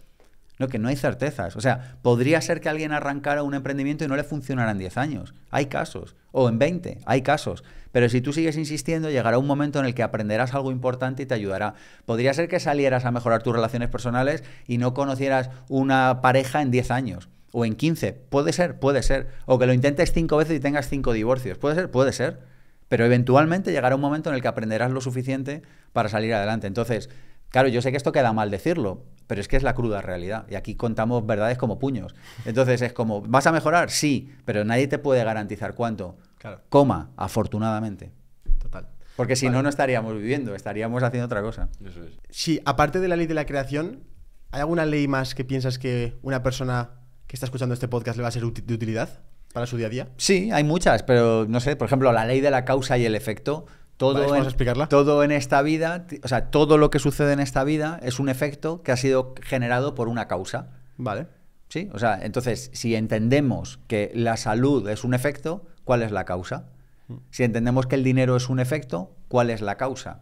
B: No, que no hay certezas. O sea, podría ser que alguien arrancara un emprendimiento y no le funcionara en 10 años. Hay casos. O en 20. Hay casos. Pero si tú sigues insistiendo, llegará un momento en el que aprenderás algo importante y te ayudará. Podría ser que salieras a mejorar tus relaciones personales y no conocieras una pareja en 10 años. O en 15. Puede ser, puede ser. O que lo intentes 5 veces y tengas 5 divorcios. Puede ser, puede ser. Pero eventualmente llegará un momento en el que aprenderás lo suficiente para salir adelante. Entonces, Claro, yo sé que esto queda mal decirlo, pero es que es la cruda realidad. Y aquí contamos verdades como puños. Entonces es como, ¿vas a mejorar? Sí, pero nadie te puede garantizar cuánto. Claro. Coma, afortunadamente.
A: Total. Porque si no, no estaríamos viviendo, estaríamos haciendo otra cosa. Eso es. Sí, aparte de la ley de la creación, ¿hay alguna ley más que piensas que una persona que está escuchando este podcast le va a ser de utilidad? para su día a día?
B: Sí, hay muchas, pero no sé, por ejemplo, la ley de la causa y el efecto todo, en, en esta vida, o sea, todo lo que sucede en esta vida es un efecto que ha sido generado por una causa. Vale. Sí, o sea, entonces, si entendemos que la salud es un efecto, ¿cuál es la causa? Mm. Si entendemos que el dinero es un efecto, ¿cuál es la causa?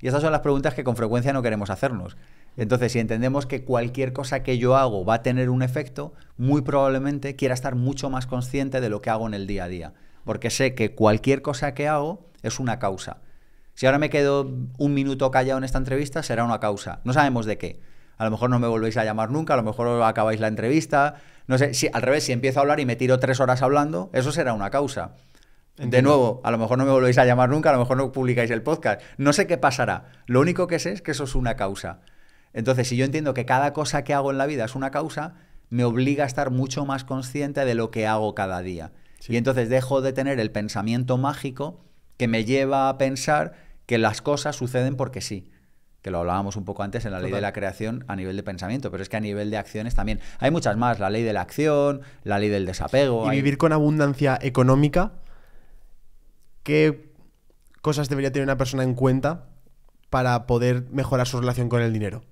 B: Y estas son las preguntas que con frecuencia no queremos hacernos. Entonces, si entendemos que cualquier cosa que yo hago va a tener un efecto, muy probablemente quiera estar mucho más consciente de lo que hago en el día a día. Porque sé que cualquier cosa que hago es una causa. Si ahora me quedo un minuto callado en esta entrevista, será una causa. No sabemos de qué. A lo mejor no me volvéis a llamar nunca, a lo mejor acabáis la entrevista. No sé, si, al revés, si empiezo a hablar y me tiro tres horas hablando, eso será una causa. De nuevo, a lo mejor no me volvéis a llamar nunca, a lo mejor no publicáis el podcast. No sé qué pasará. Lo único que sé es que eso es una causa. Entonces, si yo entiendo que cada cosa que hago en la vida es una causa, me obliga a estar mucho más consciente de lo que hago cada día. Y entonces dejo de tener el pensamiento mágico que me lleva a pensar que las cosas suceden porque sí que lo hablábamos un poco antes en la ley de la creación a nivel de pensamiento, pero es que a nivel de acciones también. Hay muchas más, la ley de la acción, la ley del desapego. Y vivir
A: con abundancia económica, ¿qué cosas debería tener una persona en cuenta para poder mejorar su relación con el dinero?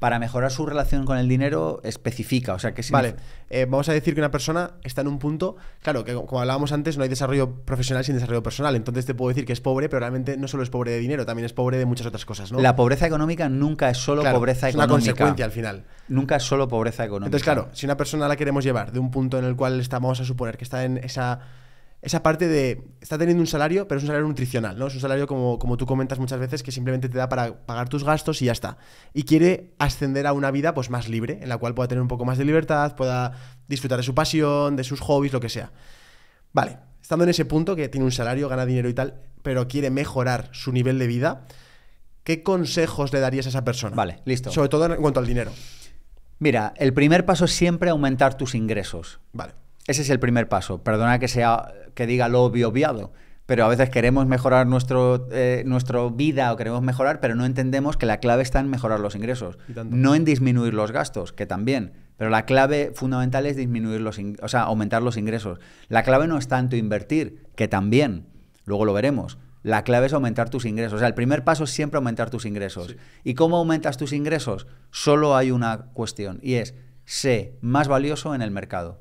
A: para mejorar su relación con el dinero especifica. O sea, que Vale, eh, vamos a decir que una persona está en un punto, claro, que como hablábamos antes, no hay desarrollo profesional sin desarrollo personal. Entonces te puedo decir que es pobre, pero realmente no solo es pobre de dinero, también es pobre de muchas otras cosas, ¿no? La pobreza económica nunca es solo pobreza económica. Es una consecuencia al final. Nunca es solo pobreza económica. Entonces, claro, si una persona la queremos llevar de un punto en el cual estamos vamos a suponer que está en esa esa parte de. Está teniendo un salario, pero es un salario nutricional, ¿no? Es un salario, como, como tú comentas muchas veces, que simplemente te da para pagar tus gastos y ya está. Y quiere ascender a una vida pues, más libre, en la cual pueda tener un poco más de libertad, pueda disfrutar de su pasión, de sus hobbies, lo que sea. Vale, estando en ese punto, que tiene un salario, gana dinero y tal, pero quiere mejorar su nivel de vida, ¿qué consejos le darías a esa persona? Vale, listo. Sobre todo en cuanto al dinero. Mira, el primer paso es siempre aumentar tus ingresos. Vale.
B: Ese es el primer paso. Perdona que sea que diga lo obvio obviado, pero a veces queremos mejorar nuestro, eh, nuestra vida o queremos mejorar, pero no entendemos que la clave está en mejorar los ingresos, no en disminuir los gastos, que también, pero la clave fundamental es disminuir los, o sea, aumentar los ingresos. La clave no es tanto invertir, que también, luego lo veremos. La clave es aumentar tus ingresos. O sea, el primer paso es siempre aumentar tus ingresos. ¿Y cómo aumentas tus ingresos? Solo hay una cuestión y es, sé más valioso en el mercado.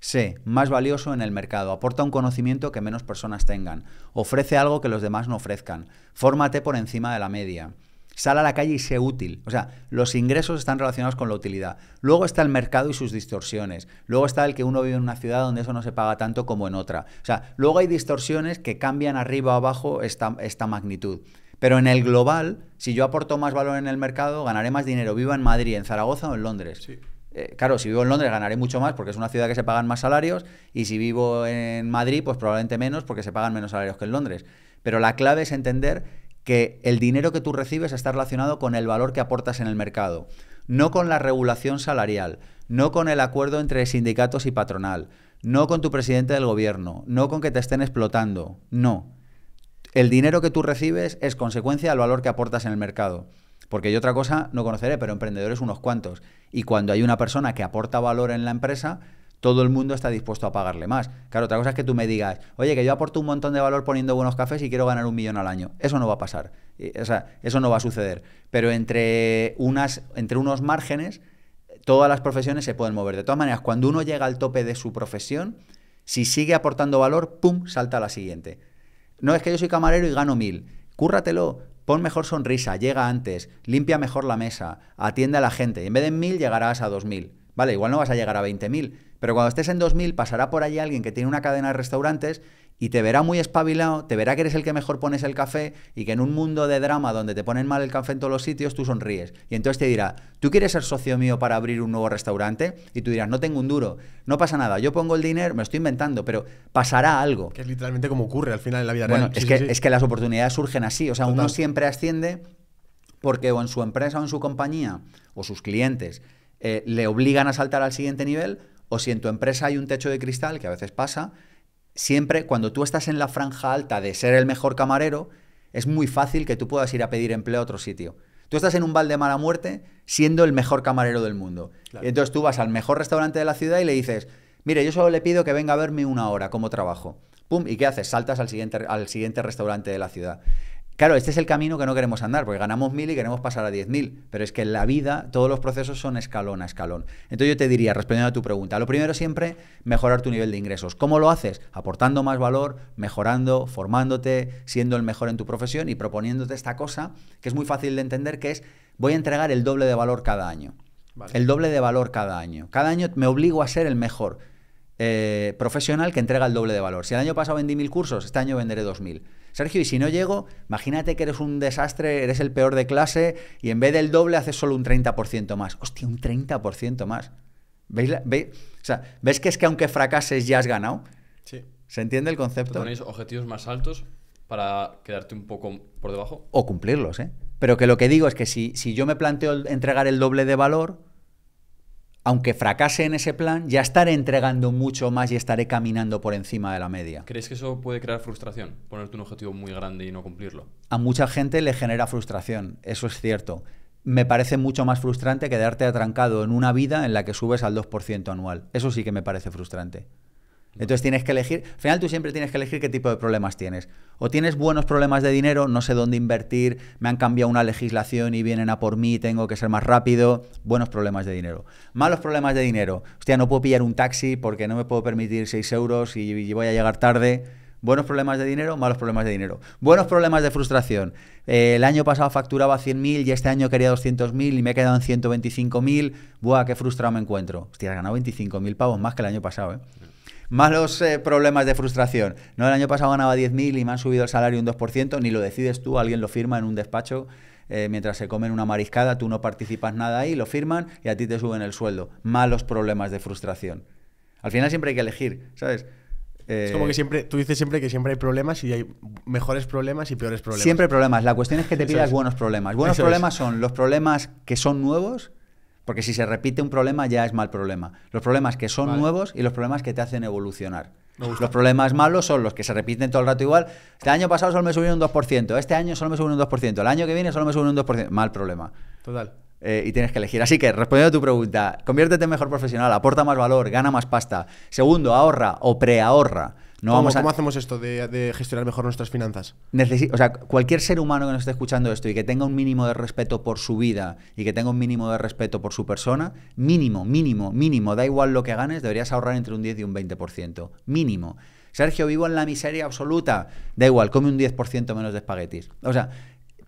B: Sé más valioso en el mercado, aporta un conocimiento que menos personas tengan, ofrece algo que los demás no ofrezcan, fórmate por encima de la media. Sal a la calle y sé útil. O sea, los ingresos están relacionados con la utilidad. Luego está el mercado y sus distorsiones. Luego está el que uno vive en una ciudad donde eso no se paga tanto como en otra. O sea, luego hay distorsiones que cambian arriba o abajo esta, magnitud. Pero en el global, si yo aporto más valor en el mercado, ganaré más dinero, viva en Madrid, en Zaragoza o en Londres. Eh, claro, si vivo en Londres ganaré mucho más porque es una ciudad que se pagan más salarios y si vivo en Madrid, pues probablemente menos porque se pagan menos salarios que en Londres. Pero la clave es entender que el dinero que tú recibes está relacionado con el valor que aportas en el mercado, no con la regulación salarial, no con el acuerdo entre sindicatos y patronal, no con tu presidente del gobierno, no con que te estén explotando, no. El dinero que tú recibes es consecuencia del valor que aportas en el mercado. Porque yo otra cosa no conoceré, pero emprendedores unos cuantos. Y cuando hay una persona que aporta valor en la empresa, todo el mundo está dispuesto a pagarle más. Claro, otra cosa es que tú me digas, oye, que yo aporto un montón de valor poniendo buenos cafés y quiero ganar un millón al año. Eso no va a pasar. Eh, o sea, eso no va a suceder. Pero entre, unas, entre unos márgenes, todas las profesiones se pueden mover. De todas maneras, cuando uno llega al tope de su profesión, si sigue aportando valor, ¡pum!, salta a la siguiente. No es que yo soy camarero y gano mil. Cúrratelo, Pon mejor sonrisa, llega antes, limpia mejor la mesa, atiende a la gente. En vez de 1.000 llegarás a 2.000. Vale, igual no vas a llegar a 20.000, pero cuando estés en 2.000 pasará por allí alguien que tiene una cadena de restaurantes y te verá muy espabilado, te verá que eres el que mejor pones el café y que en un mundo de drama donde te ponen mal el café en todos los sitios, tú sonríes. Y entonces te dirá, ¿tú quieres ser socio mío para abrir un nuevo restaurante? Y tú dirás, no tengo un duro, no pasa nada, yo pongo el dinero, me estoy inventando, pero pasará algo. Que
A: es literalmente como ocurre al final en la vida real. es, que,
B: es que las oportunidades surgen así, o sea, uno siempre asciende porque o en su empresa o en su compañía o sus clientes eh, le obligan a saltar al siguiente nivel o si en tu empresa hay un techo de cristal, que a veces pasa, siempre cuando tú estás en la franja alta de ser el mejor camarero, es muy fácil que tú puedas ir a pedir empleo a otro sitio. Tú estás en un bal de mala muerte siendo el mejor camarero del mundo. Y entonces tú vas al mejor restaurante de la ciudad y le dices, mire, yo solo le pido que venga a verme una hora, como trabajo. Pum, ¿y qué haces? Saltas al siguiente restaurante de la ciudad. Claro, este es el camino que no queremos andar, porque ganamos mil y queremos pasar a mil. pero es que en la vida todos los procesos son escalón a escalón. Entonces yo te diría, respondiendo a tu pregunta, lo primero siempre, mejorar tu nivel de ingresos. ¿Cómo lo haces? Aportando más valor, mejorando, formándote, siendo el mejor en tu profesión y proponiéndote esta cosa que es muy fácil de entender, que es voy a entregar el doble de valor cada año. El doble de valor cada año. Cada año me obligo a ser el mejor eh, profesional que entrega el doble de valor. Si el año pasado vendí mil cursos, este año venderé mil. Sergio, y si no llego, imagínate que eres un desastre, eres el peor de clase y en vez del doble haces solo un 30% más. Hostia, un 30% más. ¿Veis, o sea, ¿Ves que es que aunque fracases ya has ganado? Sí. ¿Se entiende el concepto? Ponéis
C: objetivos más altos para quedarte un poco por debajo.
B: O cumplirlos, ¿eh? Pero que lo que digo es que si, si yo me planteo entregar el doble de valor, aunque fracase en ese plan, ya estaré entregando mucho más y estaré caminando por encima de la media.
C: ¿Crees que eso puede crear frustración? Ponerte un objetivo muy grande y no cumplirlo.
B: A mucha gente le genera frustración, eso es cierto. Me parece mucho más frustrante quedarte atrancado en una vida en la que subes al 2% anual. Eso sí que me parece frustrante. Entonces tienes que elegir, al final tú siempre tienes que elegir qué tipo de problemas tienes. O tienes buenos problemas de dinero, no sé dónde invertir, me han cambiado una legislación y vienen a por mí, tengo que ser más rápido, buenos problemas de dinero. Malos problemas de dinero, hostia, no puedo pillar un taxi porque no me puedo permitir 6 euros y, voy a llegar tarde. Buenos problemas de dinero, malos problemas de dinero. Buenos problemas de frustración. Eh, el año pasado facturaba 100.000 y este año quería 200.000 y me he quedado en 125.000. Buah, qué frustrado me encuentro. Hostia, he ganado 25.000 pavos más que el año pasado, ¿eh? malos eh, problemas de frustración. No, el año pasado ganaba 10.000 y me han subido el salario un 2%, ni lo decides tú, alguien lo firma en un despacho. Eh, mientras se comen una mariscada, tú no participas nada ahí, lo firman y a ti te suben el sueldo. Malos problemas de frustración. Al final siempre hay que elegir, ¿sabes? es eh, como que
A: siempre, tú dices siempre que siempre hay problemas y hay mejores problemas y peores problemas. Siempre
B: problemas. La cuestión es que te pidas buenos problemas. Buenos problemas son los problemas que son nuevos porque si se repite un problema ya es mal problema. Los problemas que son nuevos y los problemas que te hacen evolucionar. Los problemas malos son los que se repiten todo el rato igual. Este año pasado solo me subieron un 2%, este año solo me subieron un 2%, el año que viene solo me subieron un 2%. Mal problema. Total. Eh, y tienes que elegir. Así que, respondiendo a tu pregunta, conviértete en mejor profesional, aporta más valor, gana más pasta. Segundo, ahorra o preahorra. ¿Cómo, hacemos
A: esto de, gestionar mejor nuestras finanzas?
B: o sea, cualquier ser humano que nos esté escuchando esto y que tenga un mínimo de respeto por su vida y que tenga un mínimo de respeto por su persona, mínimo, mínimo, mínimo, da igual lo que ganes, deberías ahorrar entre un 10 y un 20%. Mínimo. Sergio, vivo en la miseria absoluta. Da igual, come un 10% menos de espaguetis. O sea,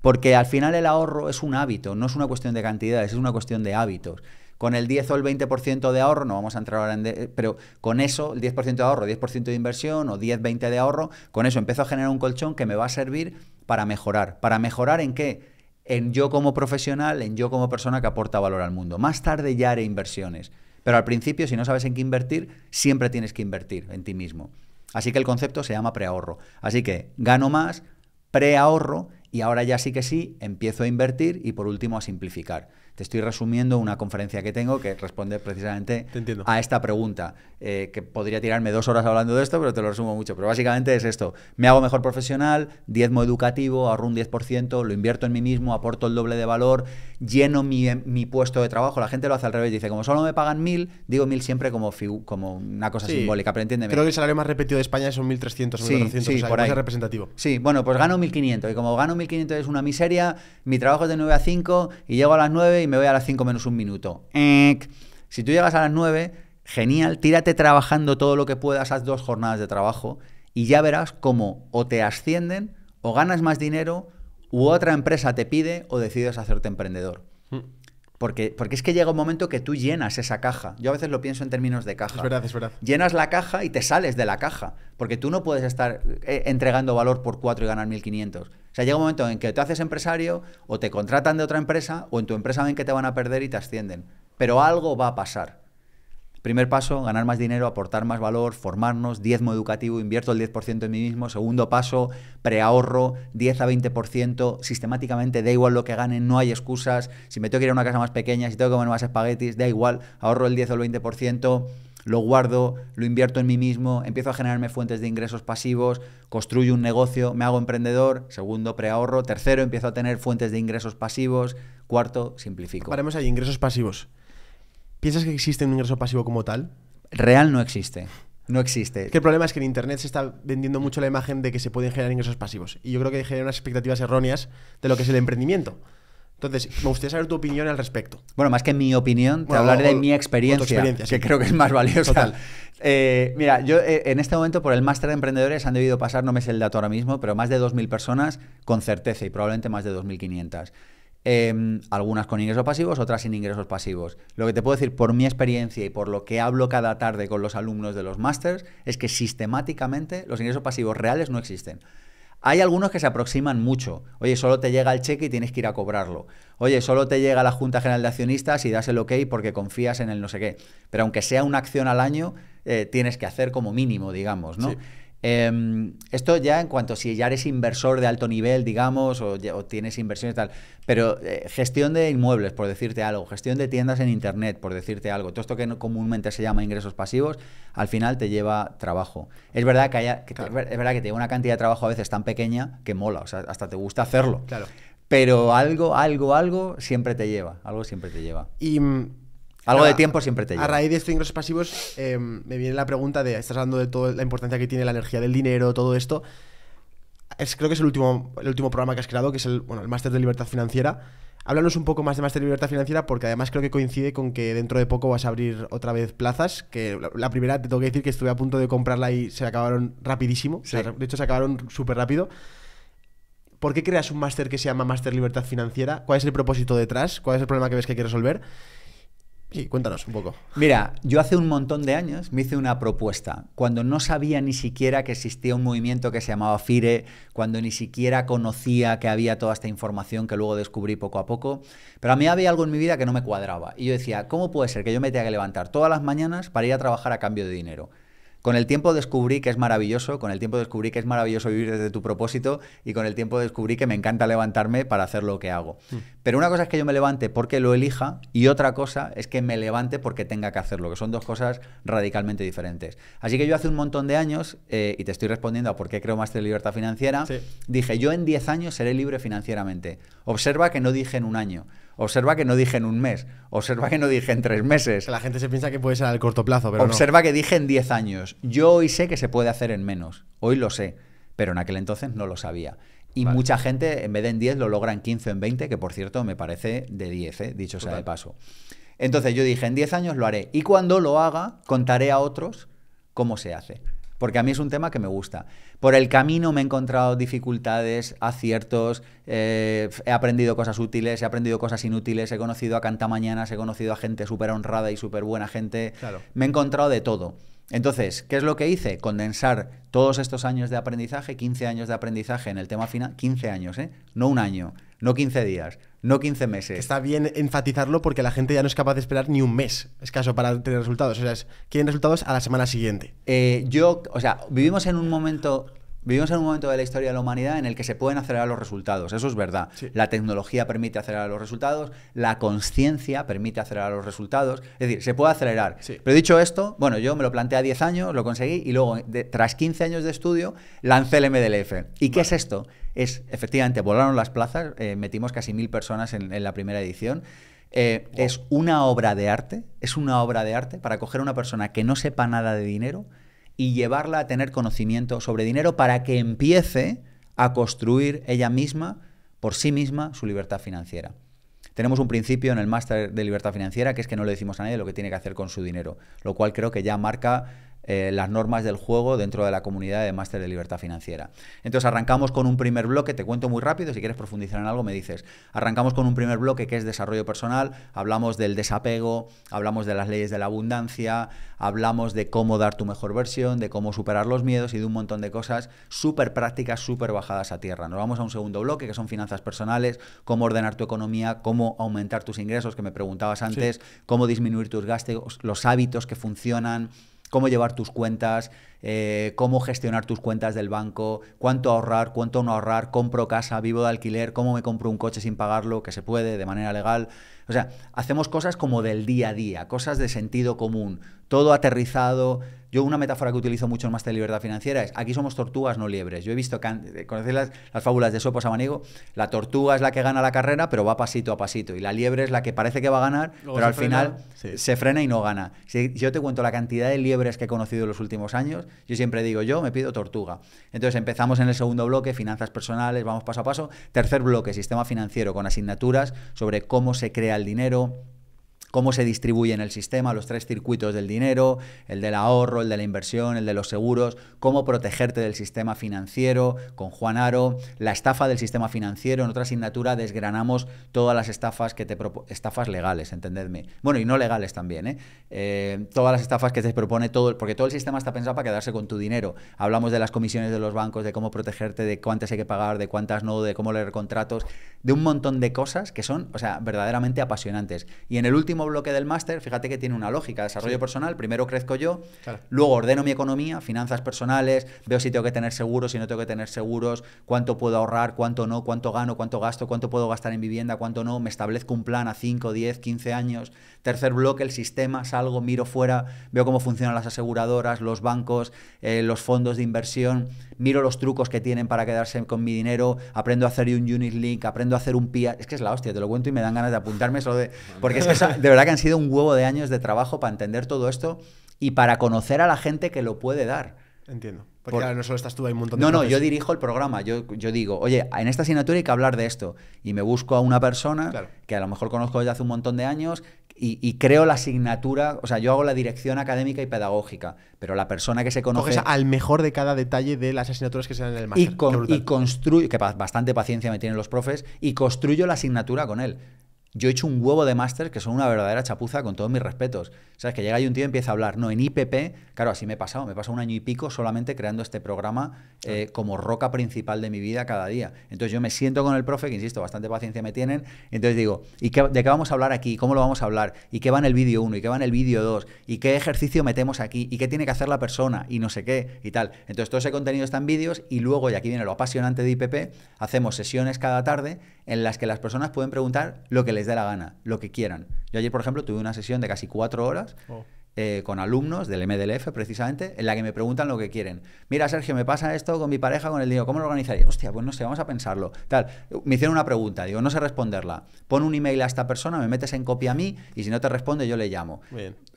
B: porque al final el ahorro es un hábito, no es una cuestión de cantidades, es una cuestión de hábitos con el 10 o el 20% de ahorro, no vamos a entrar ahora en... Eh, pero con eso, el 10% de ahorro, 10% de inversión o 10-20 de ahorro, con eso empiezo a generar un colchón que me va a servir para mejorar. ¿Para mejorar en qué? En yo como profesional, en yo como persona que aporta valor al mundo. Más tarde ya haré inversiones. Pero al principio, si no sabes en qué invertir, siempre tienes que invertir en ti mismo. Así que el concepto se llama preahorro. Así que gano más, preahorro y ahora ya sí que sí, empiezo a invertir y por último a simplificar. Te estoy resumiendo una conferencia que tengo que responde precisamente a esta pregunta, eh, que podría tirarme dos horas hablando de esto, pero te lo resumo mucho. Pero básicamente es esto, me hago mejor profesional, diezmo educativo, ahorro un 10%, lo invierto en mí mismo, aporto el doble de valor, lleno eh, mi, puesto de trabajo. La gente lo hace al revés, dice, como solo me pagan mil, digo mil siempre como, como una cosa simbólica, pero entiéndeme. Creo
A: que el salario más repetido de España son 1.300 o 1.400, sí, por representativo.
B: Sí, bueno, pues gano 1.500 y como gano 1.500 es una miseria, mi trabajo es de 9 a 5 y llego a las 9 y me voy a las 5 menos un minuto. Si tú llegas a las 9, genial, tírate trabajando todo lo que puedas, haz dos jornadas de trabajo y ya verás cómo o te ascienden o ganas más dinero u otra empresa te pide o decides hacerte emprendedor. Mm. Porque, porque es que llega un momento que tú llenas esa caja. Yo a veces lo pienso en términos de caja. Es verdad, es verdad. Llenas la caja y te sales de la caja. Porque tú no puedes estar eh, entregando valor por 4 y ganar 1500. O sea, llega un momento en que te haces empresario o te contratan de otra empresa o en tu empresa ven que te van a perder y te ascienden. Pero algo va a pasar. Primer paso, ganar más dinero, aportar más valor, formarnos, diezmo educativo, invierto el 10% en mí mismo. Segundo paso, preahorro, 10 a 20%, sistemáticamente, da igual lo que gane, no hay excusas. Si me tengo que ir a una casa más pequeña, si tengo que comer más espaguetis, da igual, ahorro el 10 o el 20% lo guardo, lo invierto en mí mismo, empiezo a generarme fuentes de ingresos pasivos, construyo un negocio, me hago emprendedor, segundo, preahorro, tercero, empiezo a tener fuentes de ingresos pasivos, cuarto, simplifico. Paremos ahí,
A: ingresos pasivos. ¿Piensas que existe un ingreso pasivo como tal?
B: Real no existe. No existe. el
A: problema es que en Internet se está vendiendo mucho la imagen de que se pueden generar ingresos pasivos. Y yo creo que genera unas expectativas erróneas de lo que es el emprendimiento. Entonces, me gustaría saber tu opinión al respecto.
B: Bueno, más que mi opinión, te hablaré de mi experiencia, que creo que es más valiosa. Eh, mira, yo eh, en este momento por el máster de emprendedores han debido pasar, no me sé el dato ahora mismo, pero más de 2.000 personas con certeza y probablemente más de 2.500. Em, algunas con ingresos pasivos, otras sin ingresos pasivos. Lo que te puedo decir por mi experiencia y por lo que hablo cada tarde con los alumnos de los másters es que sistemáticamente los ingresos pasivos reales no existen. Hay algunos que se aproximan mucho. Oye, solo te llega el cheque y tienes que ir a cobrarlo. Oye, solo te llega la Junta General de Accionistas y das el ok porque confías en el no sé qué. Pero aunque sea una acción al año, eh, tienes que hacer como mínimo, digamos, ¿no? Em, esto ya en cuanto si ya eres inversor de alto nivel, digamos, o, tienes inversiones tal, pero eh, gestión de inmuebles, por decirte algo, gestión de tiendas en Internet, por decirte algo, todo esto que comúnmente se llama ingresos pasivos, al final te lleva trabajo. Es verdad que, haya, es verdad que te lleva una cantidad de trabajo a veces tan pequeña que mola, o sea, hasta te gusta hacerlo. Pero algo, algo, algo siempre te lleva, algo siempre te lleva. Y mm, algo de tiempo siempre te lleva. A
A: raíz de estos ingresos pasivos, em, me viene la pregunta de, estás hablando de toda la importancia que tiene la energía del dinero, todo esto. Es, creo que es el último, el último programa que has creado, que es el, bueno, el Máster de Libertad Financiera. Háblanos un poco más de Máster de Libertad Financiera, porque además creo que coincide con que dentro de poco vas a abrir otra vez plazas, que la, primera, te tengo que decir que estuve a punto de comprarla y se acabaron rapidísimo. de hecho, se acabaron súper rápido. ¿Por qué creas un máster que se llama Máster Libertad Financiera? ¿Cuál es el propósito detrás? ¿Cuál es el problema que ves que hay que resolver? Sí, cuéntanos un poco.
B: Mira, yo hace un montón de años me hice una propuesta, cuando no sabía ni siquiera que existía un movimiento que se llamaba FIRE, cuando ni siquiera conocía que había toda esta información que luego descubrí poco a poco, pero a mí había algo en mi vida que no me cuadraba. Y yo decía, ¿cómo puede ser que yo me tenga que levantar todas las mañanas para ir a trabajar a cambio de dinero? Con el tiempo descubrí que es maravilloso, con el tiempo descubrí que es maravilloso vivir desde tu propósito y con el tiempo descubrí que me encanta levantarme para hacer lo que hago. Mm. Pero una cosa es que yo me levante porque lo elija y otra cosa es que me levante porque tenga que hacerlo, que son dos cosas radicalmente diferentes. Así que yo hace un montón de años, eh, y te estoy respondiendo a por qué creo más de libertad financiera, dije yo en 10 años seré libre financieramente. Observa que no dije en un año. Observa que no dije en un mes. Observa que no dije en tres meses. La
A: gente se piensa que puede ser al corto plazo, pero. Observa
B: que dije en diez años. Yo hoy sé que se puede hacer en menos. Hoy lo sé. Pero en aquel entonces no lo sabía. Y mucha gente, en vez de en 10, lo logra en 15 en 20, que por cierto me parece de 10, ¿eh? dicho sea de paso. Entonces yo dije, en 10 años lo haré. Y cuando lo haga, contaré a otros cómo se hace porque a mí es un tema que me gusta. Por el camino me he encontrado dificultades, aciertos, eh, he aprendido cosas útiles, he aprendido cosas inútiles, he conocido a canta mañanas, he conocido a gente súper honrada y súper buena gente. Me he encontrado de todo. Entonces, ¿qué es lo que hice? Condensar todos estos años de aprendizaje, 15 años de aprendizaje en el tema final,
A: 15 años, ¿eh? No un año, no 15 días, no 15 meses. Está bien enfatizarlo porque la gente ya no es capaz de esperar ni un mes escaso para tener resultados. O sea, quieren resultados a la semana siguiente. Eh, yo, o sea, vivimos en un momento Vivimos en un momento de la historia de la humanidad en el que se pueden
B: acelerar los resultados, eso es verdad. La tecnología permite acelerar los resultados, la conciencia permite acelerar los resultados, es decir, se puede acelerar. Pero dicho esto, bueno, yo me lo planteé a 10 años, lo conseguí y luego, tras 15 años de estudio, lancé el MDLF. ¿Y qué es esto? Es, efectivamente, volaron las plazas, eh, metimos casi mil personas en, la primera edición. Eh, es una obra de arte, es una obra de arte para coger a una persona que no sepa nada de dinero y llevarla a tener conocimiento sobre dinero para que empiece a construir ella misma, por sí misma, su libertad financiera. Tenemos un principio en el máster de libertad financiera que es que no le decimos a nadie lo que tiene que hacer con su dinero, lo cual creo que ya marca eh, las normas del juego dentro de la comunidad de máster de libertad financiera. Entonces arrancamos con un primer bloque, te cuento muy rápido, si quieres profundizar en algo me dices. Arrancamos con un primer bloque que es desarrollo personal, hablamos del desapego, hablamos de las leyes de la abundancia, hablamos de cómo dar tu mejor versión, de cómo superar los miedos y de un montón de cosas súper prácticas, súper bajadas a tierra. Nos vamos a un segundo bloque que son finanzas personales, cómo ordenar tu economía, cómo aumentar tus ingresos, que me preguntabas antes, cómo disminuir tus gastos, los hábitos que funcionan, cómo llevar tus cuentas, eh, cómo gestionar tus cuentas del banco, cuánto ahorrar, cuánto no ahorrar, compro casa, vivo de alquiler, cómo me compro un coche sin pagarlo, que se puede de manera legal. O sea, hacemos cosas como del día a día, cosas de sentido común, todo aterrizado. Yo una metáfora que utilizo mucho en Master de Libertad Financiera es, aquí somos tortugas, no liebres. Yo he visto, eh, conocéis las, fábulas de Sopos Samanigo? la tortuga es la que gana la carrera, pero va pasito a pasito, y la liebre es la que parece que va a ganar, pero al final se frena y no gana. Si yo te cuento la cantidad de liebres que he conocido en los últimos años, yo siempre digo, yo me pido tortuga. Entonces empezamos en el segundo bloque, finanzas personales, vamos paso a paso. Tercer bloque, sistema financiero, con asignaturas sobre cómo se crea al dinero, cómo se distribuye en el sistema los tres circuitos del dinero, el del ahorro, el de la inversión, el de los seguros, cómo protegerte del sistema financiero, con Juan Aro, la estafa del sistema financiero, en otra asignatura desgranamos todas las estafas que te estafas legales, entendedme. Bueno, y no legales también, ¿eh? ¿eh? todas las estafas que te propone todo, porque todo el sistema está pensado para quedarse con tu dinero. Hablamos de las comisiones de los bancos, de cómo protegerte, de cuántas hay que pagar, de cuántas no, de cómo leer contratos, de un montón de cosas que son, o sea, verdaderamente apasionantes. Y en el último bloque del máster, fíjate que tiene una lógica, desarrollo personal, primero crezco yo, luego ordeno mi economía, finanzas personales, veo si tengo que tener seguros, si no tengo que tener seguros, cuánto puedo ahorrar, cuánto no, cuánto gano, cuánto gasto, cuánto puedo gastar en vivienda, cuánto no, me establezco un plan a 5, 10, 15 años Tercer bloque, el sistema, salgo, miro fuera, veo cómo funcionan las aseguradoras, los bancos, eh, los fondos de inversión, miro los trucos que tienen para quedarse con mi dinero, aprendo a hacer un unit link, aprendo a hacer un PIA. Es que es la hostia, te lo cuento y me dan ganas de apuntarme solo de... Porque es que de verdad que han sido un huevo de años de trabajo para entender todo esto y para conocer a la gente que lo
A: puede dar. Entiendo. Porque ahora no solo estás tú, hay un montón de No, no, yo dirijo
B: el programa. Yo, yo digo, oye, en esta asignatura hay que hablar de esto. Y me busco a una persona que a lo mejor conozco desde hace un montón de años, y, creo la asignatura, o sea, yo hago la dirección académica y pedagógica, pero la persona que se conoce... al
A: mejor de cada detalle de las asignaturas que se dan en el máster. Y, y
B: construyo, que bastante paciencia me tienen los profes, y construyo la asignatura con él. Yo he hecho un huevo de máster que son una verdadera chapuza con todos mis respetos. Sabes que llega ahí un tío y empieza a hablar, no, en IPP, claro, así me he pasado, me he pasado un año y pico solamente creando este programa eh, como roca principal de mi vida cada día. Entonces yo me siento con el profe, que insisto, bastante paciencia me tienen, entonces digo, ¿y qué, de qué vamos a hablar aquí? ¿Cómo lo vamos a hablar? ¿Y qué va en el vídeo 1? ¿Y qué va en el vídeo 2? ¿Y qué ejercicio metemos aquí? ¿Y qué tiene que hacer la persona? Y no sé qué, y tal. Entonces todo ese contenido está en vídeos y luego, y aquí viene lo apasionante de IPP, hacemos sesiones cada tarde en las que las personas pueden preguntar lo que les dé la gana, lo que quieran. Yo ayer, por ejemplo, tuve una sesión de casi cuatro horas oh. eh, con alumnos del MDLF, precisamente, en la que me preguntan lo que quieren. Mira, Sergio, me pasa esto con mi pareja, con el dinero. ¿cómo lo organizaría? Hostia, pues no sé, vamos a pensarlo. Tal. Me hicieron una pregunta, digo, no sé responderla. Pon un email a esta persona, me metes en copia a mí y si no te responde, yo le llamo.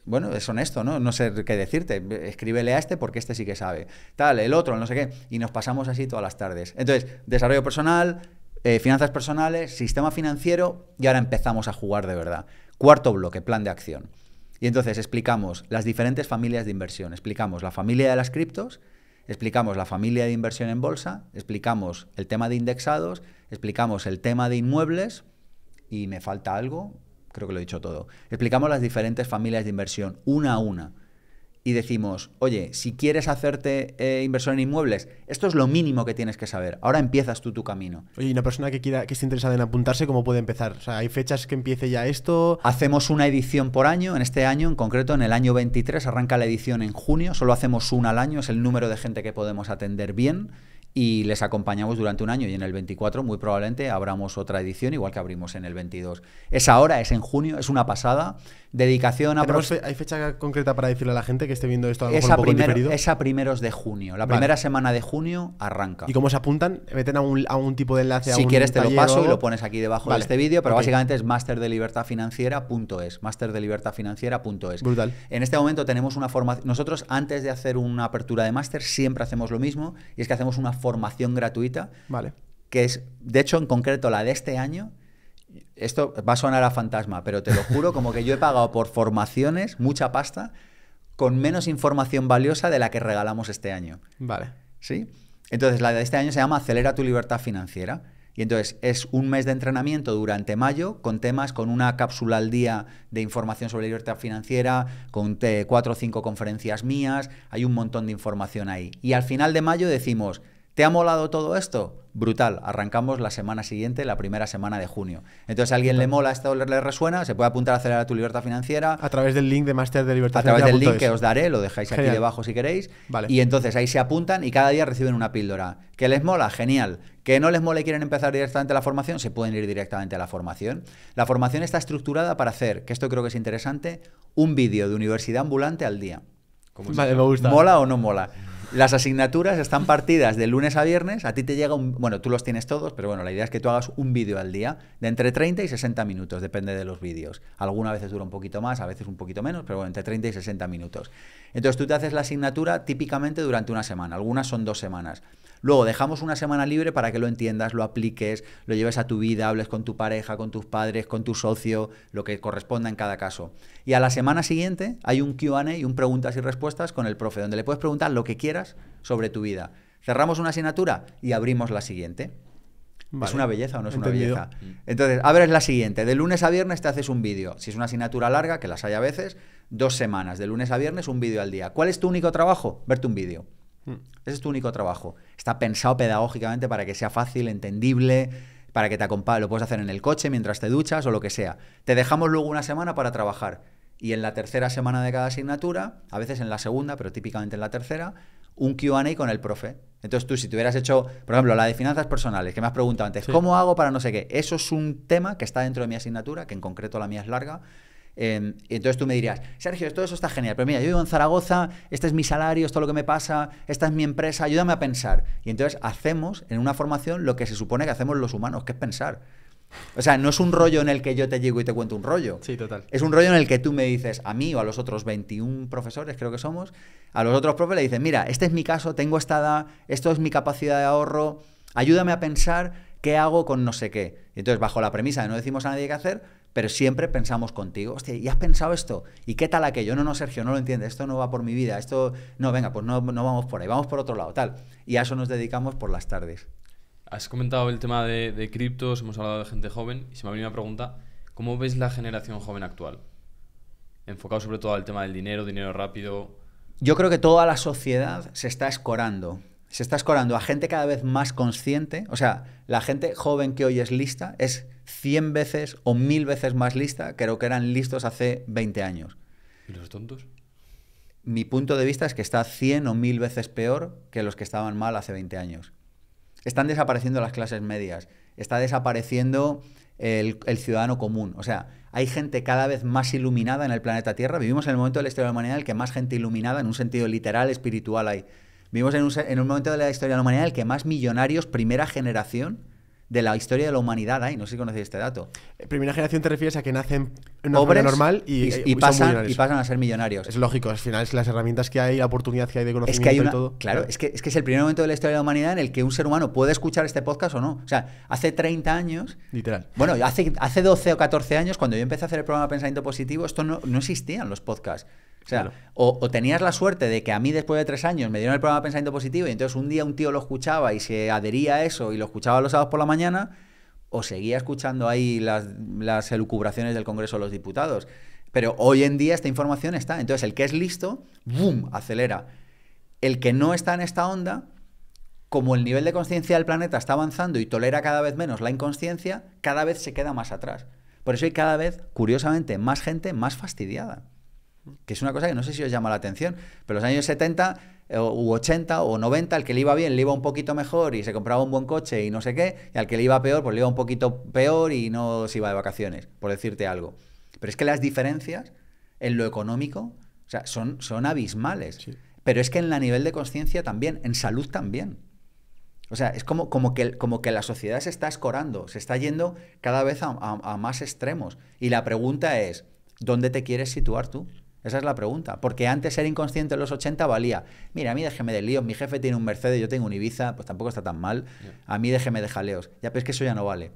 B: bueno, es honesto, ¿no? No sé qué decirte. Escríbele a este porque este sí que sabe. Tal, el otro, no sé qué. Y nos pasamos así todas las tardes. Entonces, desarrollo personal, eh, finanzas personales, sistema financiero y ahora empezamos a jugar de verdad. Cuarto bloque, plan de acción. Y entonces explicamos las diferentes familias de inversión. Explicamos la familia de las criptos, explicamos la familia de inversión en bolsa, explicamos el tema de indexados, explicamos el tema de inmuebles y me falta algo, creo que lo he dicho todo. Explicamos las diferentes familias de inversión una a una y decimos, oye, si quieres hacerte eh, inversor en inmuebles, esto es lo mínimo que tienes que saber. Ahora empiezas tú tu camino.
A: Oye, ¿y una persona que quiera, que esté interesada en apuntarse, cómo puede empezar? O sea, ¿hay fechas que empiece ya esto? Hacemos
B: una edición por año. En este año, en concreto, en el año 23, arranca la edición en junio. Solo hacemos una al año. Es el número de gente que podemos atender bien y les acompañamos durante un año y en el 24 muy probablemente abramos otra edición igual que abrimos en el 22. Es ahora, es en junio, es una pasada dedicación a...
A: ¿Hay fecha concreta para decirle a la gente que esté viendo esto a lo es mejor Es a primeros
B: de junio. La primera semana de junio arranca. ¿Y cómo
A: se apuntan? ¿Meten a un, tipo de enlace? Si quieres te lo paso y lo pones aquí debajo de este vídeo, pero
B: básicamente es masterdelibertadfinanciera.es masterdelibertadfinanciera.es Brutal. En este momento tenemos una formación... Nosotros antes de hacer una apertura de máster siempre hacemos lo mismo y es que hacemos una formación gratuita vale. que es, de hecho, en concreto la de este año esto va a sonar a fantasma, pero te lo juro, como que yo he pagado por formaciones mucha pasta con menos información valiosa de la que regalamos este año. Vale. ¿Sí? Entonces, la de este año se llama Acelera tu libertad financiera. Y entonces es un mes de entrenamiento durante mayo con temas, con una cápsula al día de información sobre libertad financiera, con cuatro o cinco conferencias mías, hay un montón de información ahí. Y al final de mayo decimos, ¿Te ha molado todo esto? Brutal. Arrancamos la semana siguiente, la primera semana de junio. Entonces, alguien le mola esto, le resuena, se puede apuntar a acelerar tu libertad financiera.
A: A través del link de Máster de Libertad Financiera. A través del link que os daré, lo dejáis aquí debajo
B: si queréis. Y entonces ahí se apuntan y cada día reciben una píldora. ¿Que les mola? Genial. ¿Que no les mola y quieren empezar directamente la formación? Se pueden ir directamente a la formación. La formación está estructurada para hacer, que esto creo que es interesante, un vídeo de universidad ambulante al día. me gusta. ¿Mola o no mola? Las asignaturas están partidas de lunes a viernes. A ti te llega un. Bueno, tú los tienes todos, pero bueno, la idea es que tú hagas un vídeo al día de entre 30 y 60 minutos, depende de los vídeos. Algunas veces dura un poquito más, a veces un poquito menos, pero bueno, entre 30 y 60 minutos. Entonces tú te haces la asignatura típicamente durante una semana. Algunas son dos semanas. Luego dejamos una semana libre para que lo entiendas, lo apliques, lo lleves a tu vida, hables con tu pareja, con tus padres, con tu socio, lo que corresponda en cada caso. Y a la semana siguiente hay un QA, un preguntas y respuestas con el profe, donde le puedes preguntar lo que quieras sobre tu vida. Cerramos una asignatura y abrimos la siguiente. ¿Es una belleza o no es una belleza? Entonces, abres la siguiente. De lunes a viernes te haces un vídeo. Si es una asignatura larga, que las hay a veces, dos semanas. De lunes a viernes, un vídeo al día. ¿Cuál es tu único trabajo? Verte un vídeo. Mm. Ese es tu único trabajo. Está pensado pedagógicamente para que sea fácil, entendible, para que te acompañe. Lo puedes hacer en el coche mientras te duchas o lo que sea. Te dejamos luego una semana para trabajar. Y en la tercera semana de cada asignatura, a veces en la segunda, pero típicamente en la tercera, un QA con el profe. Entonces tú si te hubieras hecho, por ejemplo, la de finanzas personales, que me has preguntado antes, ¿cómo hago para no sé qué? Eso es un tema que está dentro de mi asignatura, que en concreto la mía es larga, y em, entonces tú me dirías, Sergio, todo eso está genial, pero mira, yo vivo en Zaragoza, este es mi salario, esto es lo que me pasa, esta es mi empresa, ayúdame a pensar. Y entonces hacemos en una formación lo que se supone que hacemos los humanos, que es pensar. O sea, no es un rollo en el que yo te llego y te cuento un rollo. Sí, total. Es un rollo en el que tú me dices, a mí o a los otros 21 profesores, creo que somos, a los otros profesores le dices, mira, este es mi caso, tengo esta edad, esto es mi capacidad de ahorro, ayúdame a pensar qué hago con no sé qué. Y entonces, bajo la premisa de no decimos a nadie qué hacer, pero siempre pensamos contigo, hostia, ¿y has pensado esto? ¿Y qué tal aquello? No, no, Sergio, no lo entiendes, esto no va por mi vida, esto, no, venga, pues no, vamos por ahí, vamos por otro lado, tal. Y a eso nos dedicamos por las tardes.
C: Has comentado el tema de, de criptos, hemos hablado de gente joven, y se me ha venido una pregunta, ¿cómo ves la generación joven actual? Enfocado sobre todo al tema del dinero, dinero rápido.
B: Yo creo que toda la sociedad se está escorando se está escorando a gente cada vez más consciente. O sea, la gente joven que hoy es lista es 100 veces o mil veces más lista que lo que eran listos hace 20 años. ¿Y los tontos? Mi punto de vista es que está 100 o mil veces peor que los que estaban mal hace 20 años. Están desapareciendo las clases medias, está desapareciendo el, ciudadano común. O sea, hay gente cada vez más iluminada en el planeta Tierra. Vivimos en el momento de la historia de la humanidad el que más gente iluminada, en un sentido literal, espiritual, hay. Vivimos en un, en un momento de la historia de la humanidad el que más millonarios, primera generación, de la historia de la humanidad hay. No sé si conocéis este dato.
A: Primera generación te refieres a que nacen en Pobres, normal y, eh, pasan, y a ser millonarios. Es lógico, al final es las herramientas que hay, la oportunidad que hay de conocimiento es que hay todo. Claro, Es,
B: que, es que es el primer momento de la historia de la humanidad en el que un ser humano puede escuchar este podcast o no. O sea, hace 30 años.
A: Literal. Bueno,
B: hace, hace 12 o 14 años, cuando yo empecé a hacer el programa Pensamiento Positivo, esto no, no existían los podcasts. O tenías la suerte de que a mí después de tres años me dieron el programa Pensamiento Positivo y entonces un día un tío lo escuchaba y se adhería a eso y lo escuchaba los sábados por la mañana, o seguía escuchando ahí las, las elucubraciones del Congreso de los Diputados. Pero hoy en día esta información está. Entonces el que es listo, ¡boom!, acelera. El que no está en esta onda, como el nivel de conciencia del planeta está avanzando y tolera cada vez menos la inconsciencia, cada vez se queda más atrás. Por eso hay cada vez, curiosamente, más gente más fastidiada que es una cosa que no sé si os llama la atención, pero los años 70 eh, u 80 o 90, al que le iba bien le iba un poquito mejor y se compraba un buen coche y no sé qué, y al que le iba peor pues le iba un poquito peor y no se iba de vacaciones, por decirte algo. Pero es que las diferencias en lo económico sea, son, abismales. Pero es que en la nivel de conciencia también, en salud también. O sea, es como, como, que, la sociedad se está escorando, se está yendo cada vez a más extremos. Y la pregunta es, ¿dónde te quieres situar tú? Esa es la pregunta. Porque antes ser inconsciente en los 80 valía. Mira, a mí déjeme de líos, mi jefe tiene un Mercedes, yo tengo un Ibiza, pues tampoco está tan mal. A mí déjeme de jaleos. Ya, ves que eso ya no vale.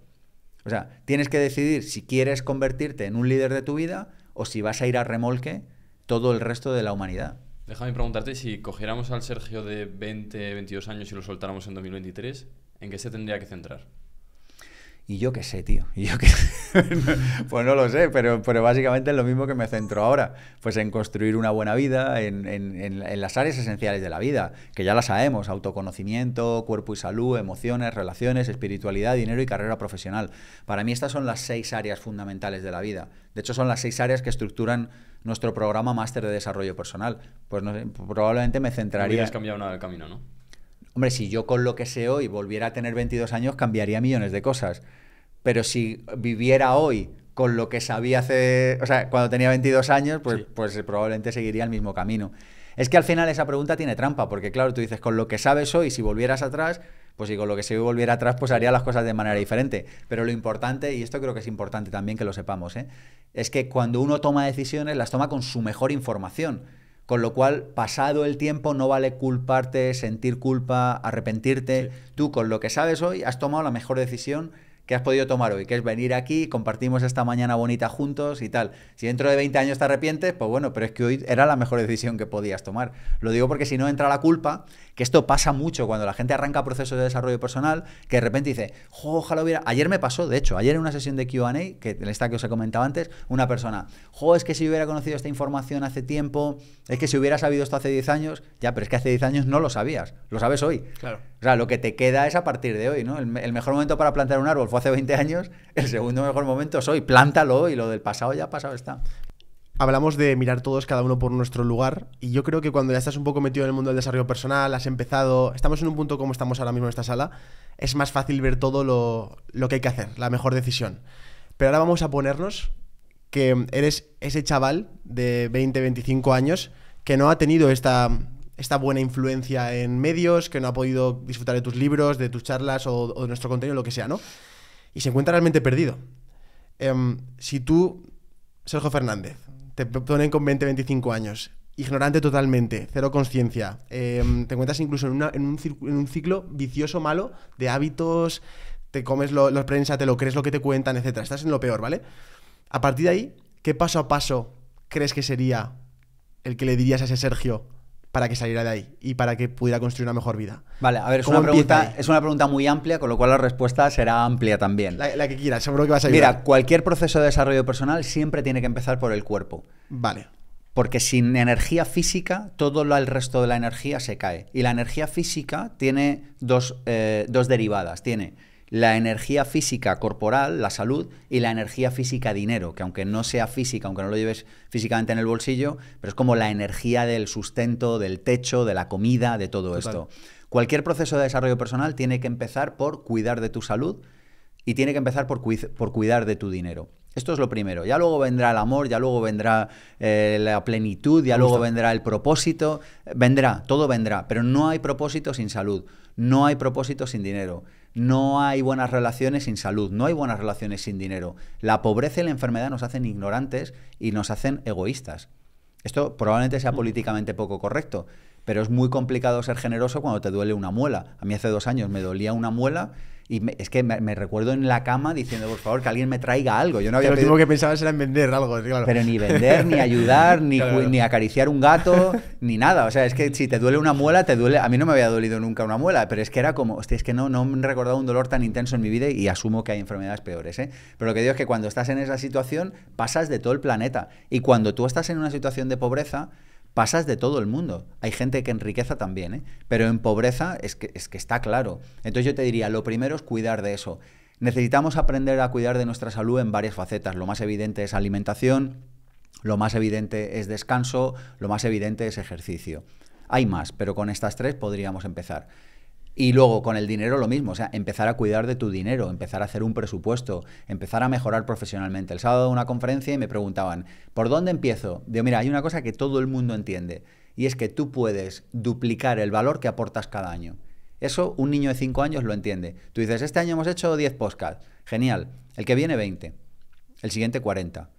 B: O sea, tienes que decidir si quieres convertirte en un líder de tu vida o si vas a ir a remolque todo el resto de la humanidad.
C: Déjame preguntarte si cogiéramos al Sergio de 20, 22 años y lo soltáramos en 2023, ¿en qué se tendría que centrar?
B: Y yo qué sé, tío. [laughs] Y yo qué pues no lo sé, pero, pero básicamente es lo mismo que me centro ahora. Pues en construir una buena vida, en, las áreas esenciales de la vida, que ya las sabemos, autoconocimiento, cuerpo y salud, emociones, relaciones, espiritualidad, dinero y carrera profesional. Para mí estas son las seis áreas fundamentales de la vida. De hecho, son las seis áreas que estructuran nuestro programa máster de desarrollo personal. Pues probablemente me centraría... habrías
C: cambiado nada del camino, ¿no?
B: Hombre, si yo con lo que sé hoy volviera a tener 22 años, cambiaría millones de cosas pero si viviera hoy con lo que sabía hace, o sea, cuando tenía 22 años, pues, pues probablemente seguiría el mismo camino. Es que al final esa pregunta tiene trampa, porque claro, tú dices, con lo que sabes hoy, si volvieras atrás, pues si con lo que se volviera atrás, pues haría las cosas de manera diferente. Pero lo importante, y esto creo que es importante también que lo sepamos, ¿eh? es que cuando uno toma decisiones, las toma con su mejor información. Con lo cual, pasado el tiempo, no vale culparte, sentir culpa, arrepentirte. Tú, con lo que sabes hoy, has tomado la mejor decisión que has podido tomar hoy, que es venir aquí, compartimos esta mañana bonita juntos y tal. Si dentro de 20 años te arrepientes, pues bueno, pero es que hoy era la mejor [laughs] decisión que podías tomar. Lo digo porque si no entra la culpa, que esto pasa mucho cuando la gente arranca procesos de desarrollo personal, que de repente dice, jo, ojalá hubiera... Ayer me pasó, de hecho, ayer en una sesión de QA, que el esta que os he comentado antes, una persona, jo, es que si hubiera conocido esta información hace tiempo, es que si hubiera sabido esto hace 10 años, ya, pero es que hace 10 años no lo sabías, lo sabes hoy. Claro. O sea, lo que te queda es a partir de hoy, ¿no? El, el mejor momento para plantar un árbol fue hace 20 años, el segundo mejor momento soy, plántalo y lo del pasado ya pasado está.
A: Hablamos de mirar todos cada uno por nuestro lugar y yo creo que cuando ya estás un poco metido en el mundo del desarrollo personal, has empezado, estamos en un punto como estamos ahora mismo en esta sala, es más fácil ver todo lo, lo que hay que hacer, la mejor decisión. Pero ahora vamos a ponernos que eres ese chaval de 20, 25 años que no ha tenido esta, esta buena influencia en medios, que no ha podido disfrutar de tus libros, de tus charlas o, o, de nuestro contenido, lo que sea, ¿no? y se encuentra realmente perdido. Em, si tú, Sergio Fernández, te ponen con 20, 25 años, ignorante totalmente, cero conciencia, em, te encuentras incluso en, un ciclo vicioso malo de hábitos, te comes los prensa, te lo crees lo que te cuentan, etc. Estás en lo peor, ¿vale? A partir de ahí, ¿qué paso a paso crees que sería el que le dirías a ese Sergio para que saliera de ahí y para que pudiera construir una mejor vida. Vale, a ver, es, una pregunta,
B: es una pregunta, muy amplia, con lo cual la respuesta será amplia también. La, que quieras, seguro que vas a ayudar. Mira, cualquier proceso de desarrollo personal siempre tiene que empezar por el cuerpo. Vale. Porque sin energía física, todo lo, el resto de la energía se cae. Y la energía física tiene dos, eh, dos derivadas. Tiene la energía física corporal, la salud, y la energía física dinero, que aunque no sea física, aunque no lo lleves físicamente en el bolsillo, pero es como la energía del sustento, del techo, de la comida, de todo esto. Cualquier proceso de desarrollo personal tiene que empezar por cuidar de tu salud y tiene que empezar por, cuidar de tu dinero. Esto es lo primero. Ya luego vendrá el amor, ya luego vendrá eh, la plenitud, ya luego vendrá el propósito. Vendrá, todo vendrá. Pero no hay propósito sin salud, no hay propósito sin dinero. No hay buenas relaciones sin salud, no hay buenas relaciones sin dinero. La pobreza y la enfermedad nos hacen ignorantes y nos hacen egoístas. Esto probablemente sea mm. políticamente poco correcto, pero es muy complicado ser generoso cuando te duele una muela. A mí hace dos años me dolía una muela y es que me recuerdo en la cama diciendo, por favor, que alguien me traiga algo. Yo no había Lo último que
A: pensabas era en vender algo, eh, Pero ni vender, ni
B: ayudar, [laughs] ni, ni acariciar un gato, ni nada. O sea, es que si te duele una muela, te duele. A mí no me había dolido nunca una muela, pero es que era como, hostia, es que no, no me he recordado un dolor tan intenso en mi vida y asumo que hay enfermedades peores. ¿eh? Pero lo que digo es que cuando estás en esa situación, pasas de todo el planeta. Y cuando tú estás en una situación de pobreza, pasas de todo el mundo. Hay gente que en riqueza también, ¿eh? pero en pobreza es que, es que está claro. Entonces yo te diría, lo primero es cuidar de eso. Necesitamos aprender a cuidar de nuestra salud en varias facetas. Lo más evidente es alimentación, lo más evidente es descanso, lo más evidente es ejercicio. Hay más, pero con estas tres podríamos empezar. Y luego con el dinero lo mismo, o sea, empezar a cuidar de tu dinero, empezar a hacer un presupuesto, empezar a mejorar profesionalmente. El sábado una conferencia y me preguntaban, ¿por dónde empiezo? Digo, mira, hay una cosa que todo el mundo entiende y es que tú puedes duplicar el valor que aportas cada año. Eso un niño de 5 años lo entiende. Tú dices, este año hemos hecho 10 podcasts, genial. El que viene 20, el siguiente 40.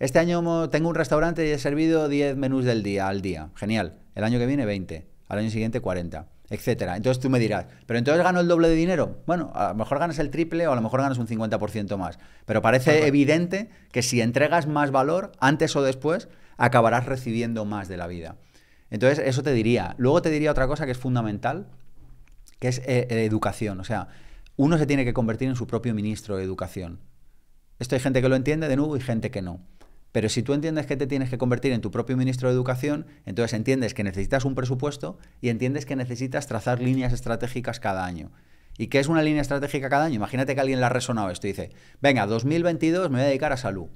B: Este año tengo un restaurante y he servido 10 menús del día al día, genial. El año que viene 20, al año siguiente 40 etcétera. Entonces tú me dirás, pero entonces gano el doble de dinero. Bueno, a lo mejor ganas el triple o a lo mejor ganas un 50% más. Pero parece evidente que si entregas más valor, antes o después, acabarás recibiendo más de la vida. Entonces, eso te diría. Luego te diría otra cosa que es fundamental, que es eh, eh, educación. O sea, uno se tiene que convertir en su propio ministro de educación. Esto hay gente que lo entiende de nuevo y gente que no. Pero si tú entiendes que te tienes que convertir en tu propio ministro de Educación, entonces entiendes que necesitas un presupuesto y entiendes que necesitas trazar líneas estratégicas cada año. ¿Y qué es una línea estratégica cada año? Imagínate que alguien le ha resonado esto y dice, venga, 2022 me voy a dedicar a salud,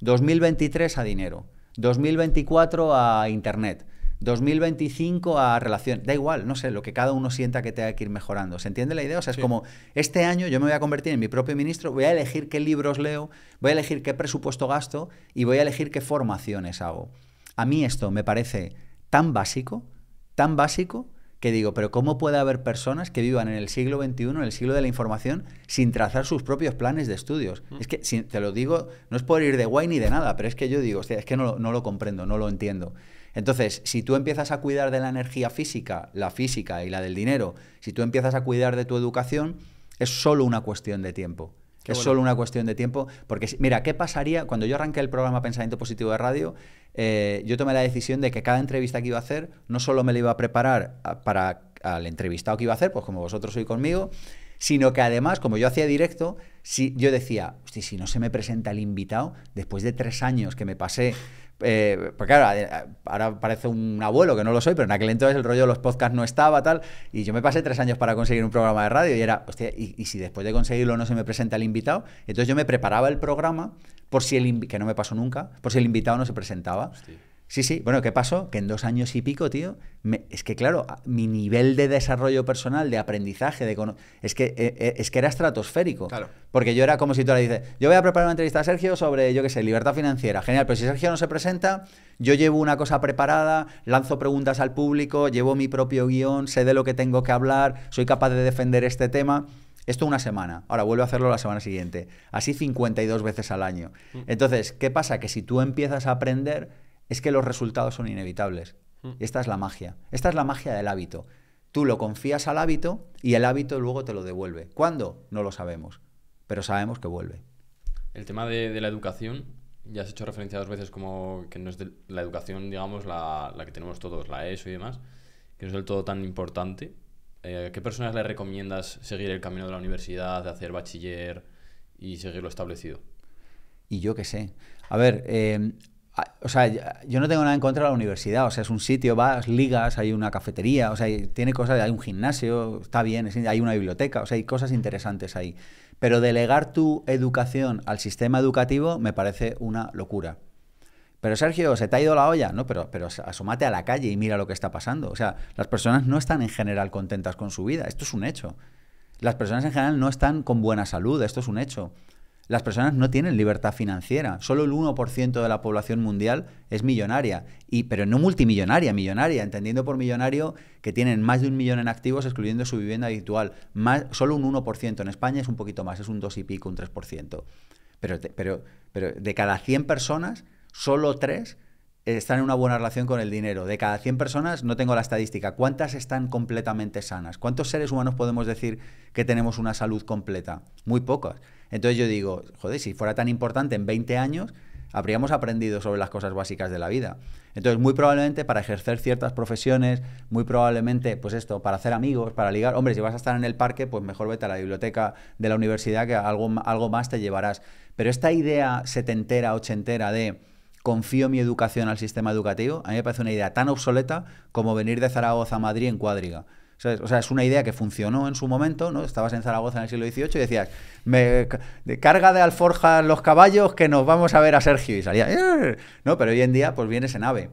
B: 2023 a dinero, 2024 a Internet, 2025 a relación. Da igual, no sé, lo que cada uno sienta que tenga que ir mejorando. ¿Se entiende la idea? O sea, es como, este año yo me voy a convertir en mi propio ministro, voy a elegir qué libros leo, voy a elegir qué presupuesto gasto y voy a elegir qué formaciones hago. A mí esto me parece tan básico, tan básico, que digo, pero ¿cómo puede haber personas que vivan en el siglo XXI, en el siglo de la información, sin trazar sus propios planes de estudios? Mm. Es que, si te lo digo, no es por ir de guay ni de nada, pero es que yo digo, es que no lo comprendo, no lo entiendo. Entonces, si tú empiezas a cuidar de la energía física, la física y la del dinero, si tú empiezas a cuidar de tu educación, es solo una cuestión de tiempo. es solo una cuestión de tiempo. Porque, mira, ¿qué pasaría cuando yo arranqué el programa Pensamiento Positivo de Radio? Eh, yo tomé la decisión de que cada entrevista que iba a hacer, no solo me la iba a preparar para el entrevistado que iba a hacer, pues como vosotros hoy conmigo, sino que además, como yo hacía directo, si, yo decía, si no se me presenta el invitado, después de tres años que me pasé eh, porque eh, ahora parece un abuelo que no lo soy, pero en aquel entonces el rollo de los podcasts no estaba, tal. Y yo me pasé tres años para conseguir un programa de radio y era, hostia, y, si después de conseguirlo no se me presenta el invitado? Entonces yo me preparaba el programa por si el que no me pasó nunca, por si el invitado no se presentaba. Sí, sí. Bueno, ¿qué pasó? Que en dos años y pico, tío, es que claro, mi nivel de desarrollo personal, de aprendizaje, de es que eh, eh, es que era estratosférico. Claro. Porque yo era como si tú le dices, yo voy a preparar una entrevista a Sergio sobre, yo qué sé, libertad financiera. Genial, pero si Sergio no se presenta, yo llevo una cosa preparada, lanzo preguntas al público, llevo mi propio guión, sé de lo que tengo que hablar, soy capaz de defender este tema. Esto una semana, ahora vuelvo a hacerlo la semana siguiente. Así 52 veces al año. Mm. Entonces, ¿qué pasa? Que si tú empiezas a aprender es que los resultados son inevitables. Mm. Esta es la magia. Esta es la magia del hábito. Tú lo confías al hábito y el hábito luego te lo devuelve. ¿Cuándo? No lo sabemos, pero sabemos que vuelve.
C: El tema de, la educación, ya has hecho referencia dos veces como que no es la educación, digamos, la, que tenemos todos, la ESO y demás, que no es del todo tan importante. Eh, ¿Qué personas le recomiendas seguir el camino de la universidad, de hacer bachiller y seguir lo establecido?
B: Y yo qué sé. A ver, eh, Ah, o sea, yo no tengo nada en contra de la universidad, o sea, es un sitio, vas, ligas, hay una cafetería, o sea, tiene cosas, hay un gimnasio, está bien, hay una biblioteca, o sea, hay cosas interesantes ahí. Pero delegar tu educación al sistema educativo me parece una locura. Pero Sergio, se te ha ido la olla, ¿no? Pero, pero asómate a la calle y mira lo que está pasando. O sea, las personas no están en general contentas con su vida, esto es un hecho. Las personas en general no están con buena salud, esto es un hecho. Las personas no tienen libertad financiera. Solo el 1% de la población mundial es millonaria, y, pero no multimillonaria, millonaria, entendiendo por millonario que tienen más de un millón en activos, excluyendo su vivienda habitual. Más, solo un 1%. En España es un poquito más, es un 2 y pico, un 3%. Pero, pero, pero de cada 100 personas, solo 3 están en una buena relación con el dinero. De cada 100 personas, no tengo la estadística, ¿cuántas están completamente sanas? ¿Cuántos seres humanos podemos decir que tenemos una salud completa? Muy pocas. Entonces yo digo, joder, si fuera tan importante en 20 años, habríamos aprendido sobre las cosas básicas de la vida. Entonces, muy probablemente para ejercer ciertas profesiones, muy probablemente, pues esto, para hacer amigos, para ligar, hombre, si vas a estar en el parque, pues mejor vete a la biblioteca de la universidad que algo, más te llevarás. Pero esta idea setentera, ochentera de confío mi educación al sistema educativo, a mí me parece una idea tan obsoleta como venir de Zaragoza a Madrid en cuadriga. O sea, es una idea que funcionó en su momento, ¿no? Estabas en Zaragoza en el siglo XVIII y decías, me carga de alforja los caballos que nos vamos a ver a Sergio. Y salía, eh", ¿no? Pero hoy en día, pues vienes en ave.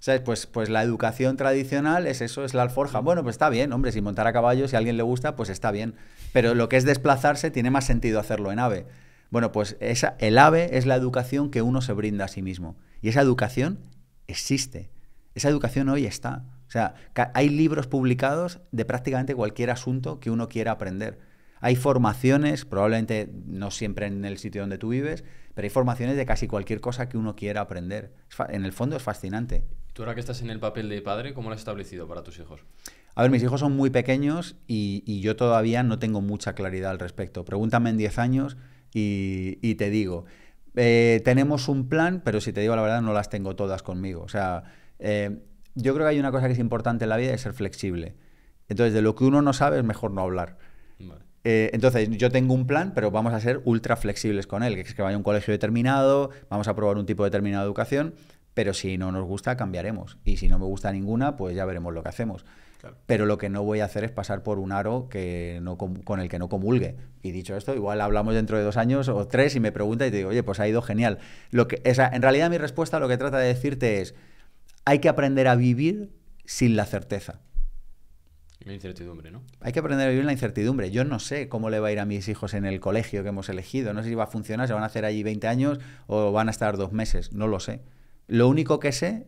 B: ¿Sabes? Pues, pues la educación tradicional es eso, es la alforja. Bueno, pues está bien, hombre, si montar a caballo, si a alguien le gusta, pues está bien. Pero lo que es desplazarse tiene más sentido hacerlo en ave. Bueno, pues esa, el ave es la educación que uno se brinda a sí mismo. Y esa educación existe. Esa educación hoy está. O sea, hay libros publicados de prácticamente cualquier asunto que uno quiera aprender. Hay formaciones, probablemente no siempre en el sitio donde tú vives, pero hay formaciones de casi cualquier cosa que uno quiera aprender. En el fondo es fascinante.
C: Tú ahora que estás en el papel de padre, ¿cómo lo has establecido para tus hijos?
B: A ver, mis hijos son muy pequeños y, yo todavía no tengo mucha claridad al respecto. Pregúntame en 10 años y, te digo. Eh, tenemos un plan, pero si te digo la verdad, no las tengo todas conmigo. O sea, eh, yo creo que hay una cosa que es importante en la vida, es ser flexible. Entonces, de lo que uno no sabe es mejor no hablar. Eh, entonces, yo tengo un plan, pero vamos a ser ultra flexibles con él, que es que vaya a un colegio determinado, vamos a probar un tipo determinado de educación, pero si no nos gusta, cambiaremos. Y si no me gusta ninguna, pues ya veremos lo que hacemos. Pero lo que no voy a hacer es pasar por un aro que no con el que no comulgue. Y dicho esto, igual hablamos dentro de dos años o tres y me pregunta y te digo, oye, pues ha ido genial. Lo que, en realidad mi respuesta lo que trata de decirte es, hay que aprender a vivir sin la certeza.
C: La incertidumbre, ¿no?
B: Hay que aprender a vivir en la incertidumbre. Yo no sé cómo le va a ir a mis hijos en el colegio que hemos elegido. No sé si va a funcionar, se van a hacer allí 20 años o van a estar dos meses. No lo sé. Lo único que sé,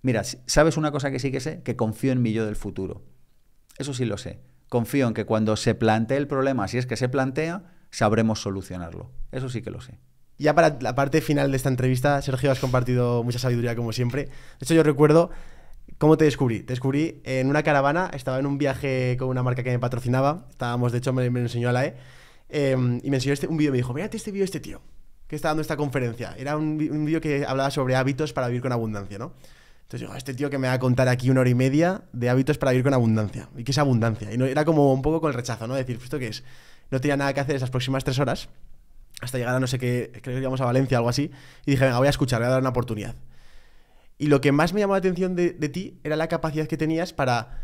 B: mira, ¿sabes una cosa que sí que sé? Que confío en mi yo del futuro. Eso sí lo sé. Confío en que cuando se plantee el problema, si es que se plantea, sabremos solucionarlo. Eso sí que lo sé.
A: Ya para la parte final de esta entrevista, Sergio, has compartido mucha sabiduría como siempre. De hecho, yo recuerdo cómo te descubrí. Te descubrí en una caravana, estaba en un viaje con una marca que me patrocinaba, estábamos, de hecho, me, enseñó a la E, em, y me enseñó este, un vídeo, me dijo, mírate este vídeo este tío, que está dando esta conferencia. Era un, vídeo que hablaba sobre hábitos para vivir con abundancia, ¿no? Entonces digo, ah, este tío que me va a contar aquí una hora y media de hábitos para vivir con abundancia. ¿Y qué es abundancia? Y no, era como un poco con el rechazo, ¿no? Decir, pues, ¿esto qué es? No tenía nada que hacer esas próximas tres horas hasta llegar a no sé qué, creo que íbamos a Valencia, algo así, y dije, venga, voy a escuchar, voy a dar una oportunidad. Y lo que más me llamó la atención de, ti era la capacidad que tenías para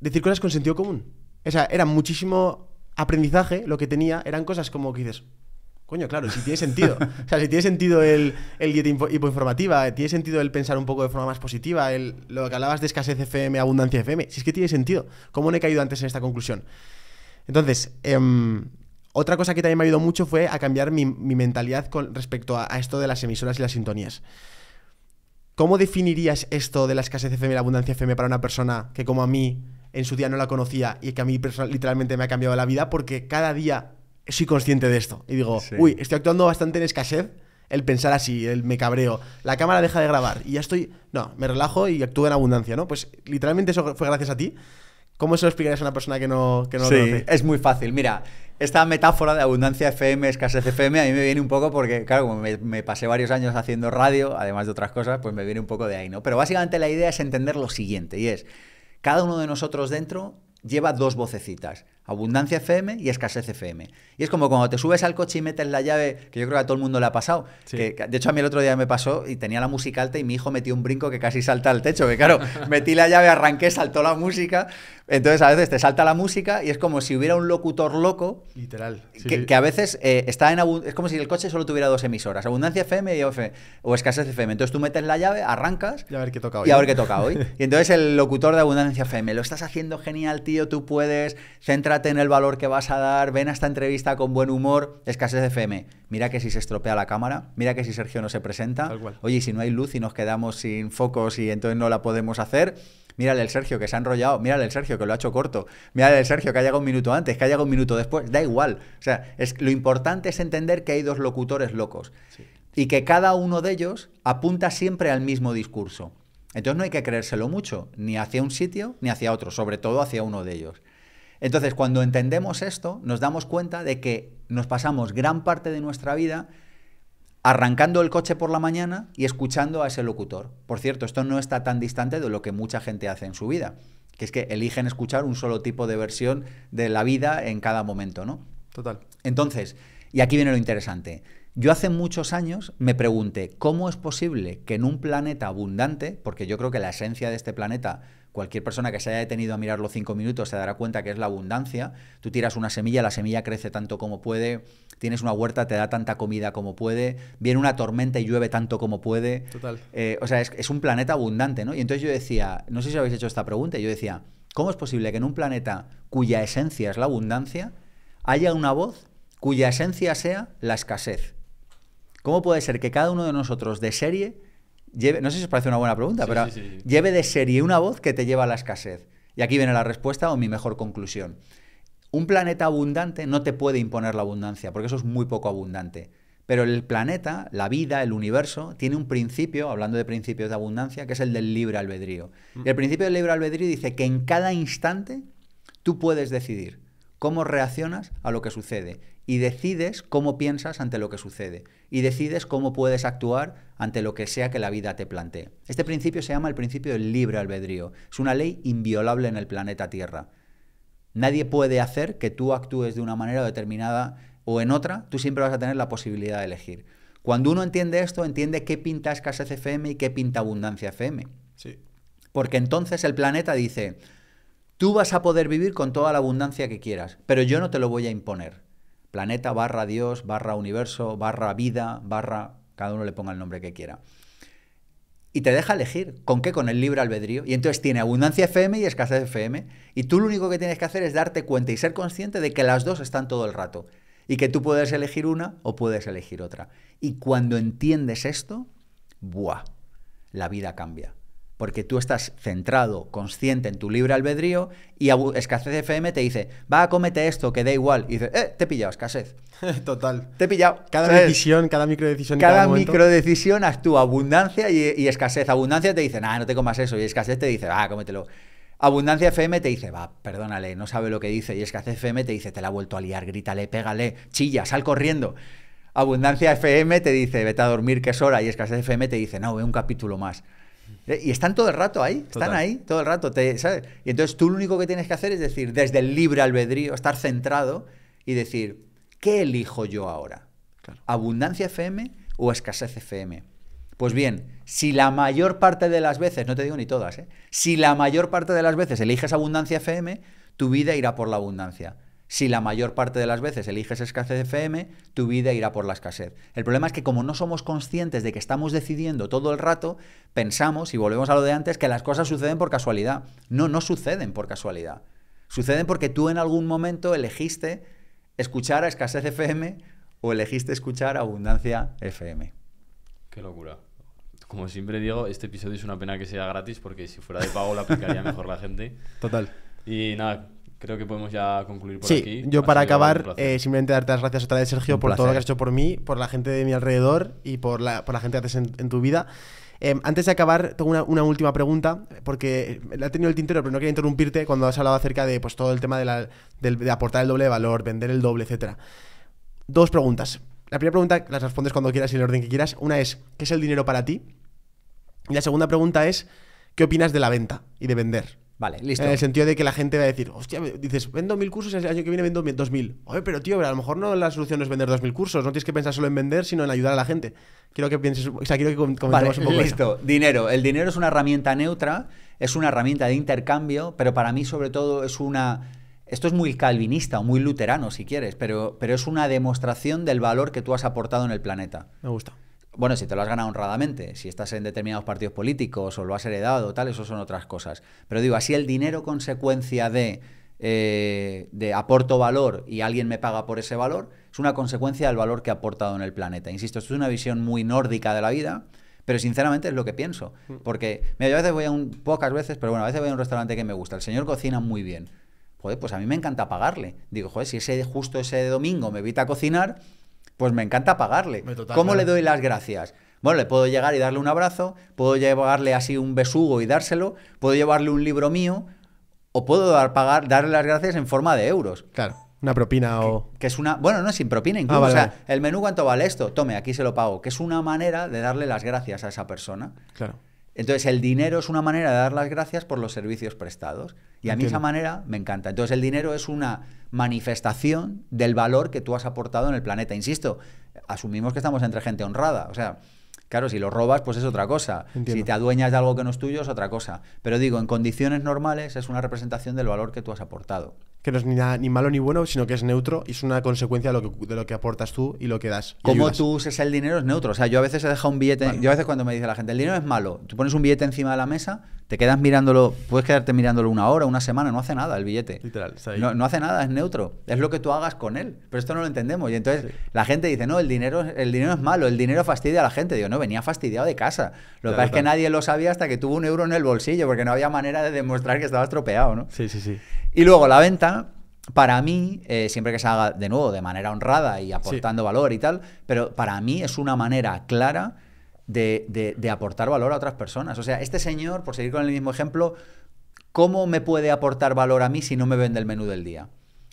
A: decir cosas con sentido común. O sea, era muchísimo aprendizaje, lo que tenía eran cosas como que dices, coño, claro, si tiene sentido. [laughs] o sea, si tiene sentido el, el guía hipoinformativa, eh, tiene sentido el pensar un poco de forma más positiva, el, lo que hablabas de escasez FM, abundancia FM, si es que tiene sentido. ¿Cómo no he caído antes en esta conclusión? Entonces, eh, otra cosa que también me ayudado mucho fue a cambiar mi, mentalidad con respecto a, esto de las emisoras y las sintonías. ¿Cómo definirías esto de la escasez FM y la abundancia FM para una persona que como a mí en su día no la conocía y que a mí literalmente me ha cambiado la vida? Porque cada día soy consciente de esto y digo, uy, estoy actuando bastante en escasez el pensar así, el me cabreo, la cámara deja de grabar y ya estoy, no, me relajo y actúo en abundancia, ¿no? Pues literalmente eso fue gracias a ti. ¿Cómo se lo explicarías a una persona que no, que no sí, lo Es muy fácil. Mira, esta metáfora de abundancia
B: FM, escasez FM, a mí me viene un poco porque, claro, como me, me, pasé varios años haciendo radio, además de otras cosas, pues me viene un poco de ahí, ¿no? Pero básicamente la idea es entender lo siguiente, y es, cada uno de nosotros dentro lleva dos vocecitas. Abundancia FM y escasez FM. Y es como cuando te subes al coche y metes la llave, que yo creo que a todo el mundo le ha pasado. de hecho, a mí el otro día me pasó y tenía la música alta y mi hijo metió un brinco que casi salta al techo. Que claro, [laughs] metí la llave, arranqué, saltó la música. Entonces, a veces te salta la música y es como si hubiera un locutor loco.
A: Literal. Que,
B: a veces eh, está en. Es como si el coche solo tuviera dos emisoras: Abundancia FM y o escasez FM. Entonces tú metes la llave, arrancas. Y a ver qué toca hoy. Y a ver qué toca hoy. [laughs] y entonces el locutor de Abundancia FM, lo estás haciendo genial, tío, tú puedes, centrar ten en el valor que vas a dar, ven a esta entrevista con buen humor, escasez de FM. Mira que si se estropea la cámara, mira que si Sergio no se presenta, oye, si no hay luz y nos quedamos sin focos y entonces no la podemos hacer, mírale el Sergio que se ha enrollado, mírale el Sergio que lo ha hecho corto, mírale el Sergio que ha llegado un minuto antes, que ha llegado un minuto después, da igual. O sea, es, lo importante es entender que hay dos locutores locos y que cada uno de ellos apunta siempre al mismo discurso. Entonces no hay que creérselo mucho, ni hacia un sitio ni hacia otro, sobre todo hacia uno de ellos. Entonces, cuando entendemos esto, nos damos cuenta de que nos pasamos gran parte de nuestra vida arrancando el coche por la mañana y escuchando a ese locutor. Por cierto, esto no está tan distante de lo que mucha gente hace en su vida, que es que eligen escuchar un solo tipo de versión de la vida en cada momento, ¿no? Total. Entonces, y aquí viene lo interesante. Yo hace muchos años me pregunté cómo es posible que en un planeta abundante, porque yo creo que la esencia de este planeta, cualquier persona que se haya detenido a mirarlo cinco minutos se dará cuenta que es la abundancia, tú tiras una semilla, la semilla crece tanto como puede, tienes una huerta, te da tanta comida como puede, viene una tormenta y llueve tanto como puede. Total. Eh, o sea, es, es un planeta abundante, ¿no? Y entonces yo decía, no sé si habéis hecho esta pregunta, yo decía, ¿cómo es posible que en un planeta cuya esencia es la abundancia haya una voz cuya esencia sea la escasez? ¿Cómo puede ser que cada uno de nosotros de serie lleve, no sé si os parece una buena pregunta, pero lleve de serie una voz que te lleva a la escasez? Y aquí viene la respuesta o mi mejor conclusión. Un planeta abundante no te puede imponer la abundancia, porque eso es muy poco abundante. Pero el planeta, la vida, el universo, tiene un principio, hablando de principios de abundancia, que es el del libre albedrío. Mm. Y el principio del libre albedrío dice que en cada instante tú puedes decidir cómo reaccionas a lo que sucede y decides cómo piensas ante lo que sucede y decides cómo puedes actuar ante lo que sea que la vida te plantee. Este principio se llama el principio del libre albedrío. Es una ley inviolable en el planeta Tierra. Nadie puede hacer que tú actúes de una manera determinada o en otra, tú siempre vas a tener la posibilidad de elegir. Cuando uno entiende esto, entiende qué pinta escasez FM y qué pinta abundancia FM. Sí. Porque entonces el planeta dice, tú vas a poder vivir con toda la abundancia que quieras, pero yo no te lo voy a imponer planeta barra Dios, barra universo, barra vida, barra, cada uno le ponga el nombre que quiera. Y te deja elegir. ¿Con qué? Con el libre albedrío. Y entonces tiene abundancia FM y escasez FM. Y tú lo único que tienes que hacer es darte cuenta y ser consciente de que las dos están todo el rato. Y que tú puedes elegir una o puedes elegir otra. Y cuando entiendes esto, ¡buah! La vida cambia porque tú estás centrado, consciente en tu libre albedrío y Escasez FM te dice, va, cómete esto, que da igual. Y dices, eh, te he pillado, escasez.
A: [laughs] Total. Te he pillado. Cada decisión, cada microdecisión. Cada, cada microdecisión actúa abundancia y,
B: escasez. Abundancia te dice, no, no te comas eso. Y escasez te dice, va, ah, cómetelo. Abundancia FM te dice, va, perdónale, no sabe lo que dice. Y escasez FM te dice, te la ha vuelto a liar, grítale, pégale, chilla, sal corriendo. Abundancia FM te dice, vete a dormir, que es hora. Y escasez FM te dice, no, ve un capítulo más. Eh, y están todo el rato ahí, están ahí todo el rato, te, ¿sabes? Y entonces tú lo único que tienes que hacer es decir, desde el libre albedrío, estar centrado y decir, ¿qué elijo yo ahora? ¿Abundancia FM o escasez FM? Pues bien, si la mayor parte de las veces, no te digo ni todas, ¿eh? si la mayor parte de las veces eliges abundancia FM, tu vida irá por la abundancia. Si la mayor parte de las veces eliges escasez FM, tu vida irá por la escasez. El problema es que como no somos conscientes de que estamos decidiendo todo el rato, pensamos, y volvemos a lo de antes, que las cosas suceden por casualidad. No, no suceden por casualidad. Suceden porque tú en algún momento elegiste escuchar a escasez FM o elegiste escuchar a abundancia
C: FM. Qué locura como siempre digo, este episodio es una pena que sea gratis porque si fuera de pago la aplicaría mejor la gente. Total. Y nada, creo que podemos ya concluir por aquí. Yo para acabar,
A: eh, simplemente darte las gracias otra vez, Sergio, por todo lo que has hecho por mí, por la gente de mi alrededor y por la, gente que haces en, tu vida. Em, antes de acabar, tengo una, última pregunta, porque la he tenido el tintero, pero no quería interrumpirte cuando has hablado acerca de pues, todo el tema de, aportar el doble de valor, vender el doble, etcétera. Dos preguntas. La primera pregunta las respondes cuando quieras y en el orden que quieras. Una es, ¿qué es el dinero para ti? Y la segunda pregunta es, ¿qué opinas de la venta y de vender? Vale, listo. En el sentido de que la gente va a decir, hostia, dices, vendo mil cursos, el año que viene vendo dos mil. Oye, pero tío, a lo mejor no la solución es vender dos mil cursos, no tienes que pensar solo en vender, sino en ayudar a la gente. Quiero que pienses, o sea, quiero que comentemos un poco. Listo,
B: dinero. El dinero es una herramienta neutra, es una herramienta de intercambio, pero para mí sobre todo es una... Esto es muy calvinista o muy luterano, si quieres, pero, pero es una demostración del valor que tú has aportado en el planeta. Me gusta. Bueno, si te lo has ganado honradamente, si estás en determinados partidos políticos o lo has heredado, tal, eso son otras cosas. Pero digo, así el dinero consecuencia de, eh, aporto valor y alguien me paga por ese valor, es una consecuencia del valor que ha aportado en el planeta. Insisto, esto es una visión muy nórdica de la vida, pero sinceramente es lo que pienso. Mm. Porque, yo a veces voy a un, pocas veces, pero bueno, a veces voy a un restaurante que me gusta. El señor cocina muy bien. Joder, pues a mí me encanta pagarle. Digo, joder, si ese, justo ese domingo me evita cocinar, pues me encanta pagarle.
A: ¿Cómo le doy las
B: gracias? Bueno, le puedo llegar y darle un abrazo, puedo llevarle así un besugo y dárselo, puedo llevarle un libro mío, o puedo pagar, darle las gracias en forma de euros. Claro. Una propina o. Que, es una. Bueno, no, sin propina ah, incluso. o sea, el menú cuánto vale esto, tome, aquí se lo pago. Que es una manera de darle las gracias a esa persona. Claro. Entonces el dinero es una manera de dar las gracias por los servicios prestados. Y a mí esa manera me encanta. Entonces el dinero es una manifestación del valor que tú has aportado en el planeta. Insisto, asumimos que estamos entre gente honrada. O sea, claro, si lo robas, pues es otra cosa. Si te adueñas de algo que no es tuyo, es otra cosa. Pero digo, en condiciones normales es una representación del valor que tú
A: has aportado que no es ni, ni malo ni bueno, sino que es neutro y es una consecuencia de lo que, aportas tú y lo que das. como
B: tú uses el dinero es neutro. O sea, yo a veces he dejado un billete, yo a veces cuando me dice la gente, el dinero es malo, tú pones un billete encima de la mesa te quedas mirándolo, puedes quedarte mirándolo una hora, una semana, no hace nada el billete. Literal, no, no, hace nada, es neutro. Es lo que tú hagas con él. Pero esto no lo entendemos. Y entonces la gente dice, no, el dinero, el dinero es malo, el dinero fastidia a la gente. Digo, no, venía fastidiado de casa. Lo que pasa es que nadie lo sabía hasta que tuvo un euro en el bolsillo, porque no había manera de demostrar que estaba estropeado, ¿no? Sí, sí, sí. Y luego la venta, para mí, eh, siempre que se haga de nuevo de manera honrada y aportando valor y tal, pero para mí es una manera clara de, aportar valor a otras personas. O sea, este señor, por seguir con el mismo ejemplo, ¿cómo me puede aportar valor a mí si no me vende el menú del día?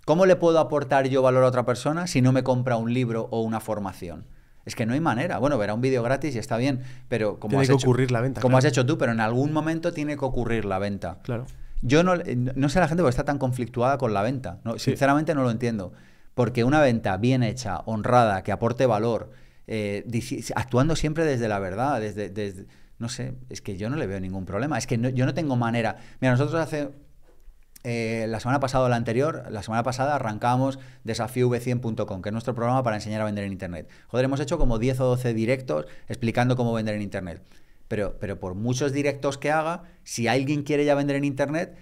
B: ¿Cómo le puedo aportar yo valor a otra persona si no me compra un libro o una formación? Es que no hay manera. Bueno, verá un vídeo gratis y está bien, pero como tiene que ocurrir la venta. Como has hecho tú, pero en algún momento tiene que ocurrir la venta. Claro. Yo no, eh, no sé la gente porque está tan conflictuada con la venta. No, Sinceramente no lo entiendo. Porque una venta bien hecha, honrada, que aporte valor, eh, actuando siempre desde la verdad, desde, no sé, es que yo no le veo ningún problema, es que yo no tengo manera. Mira, nosotros hace eh, la semana pasada o la anterior, la semana pasada arrancamos v 100com que es nuestro programa para enseñar a vender en Internet. Joder, hemos hecho como 10 o 12 directos explicando cómo vender en Internet. Pero, pero por muchos directos que haga, si alguien quiere ya vender en Internet,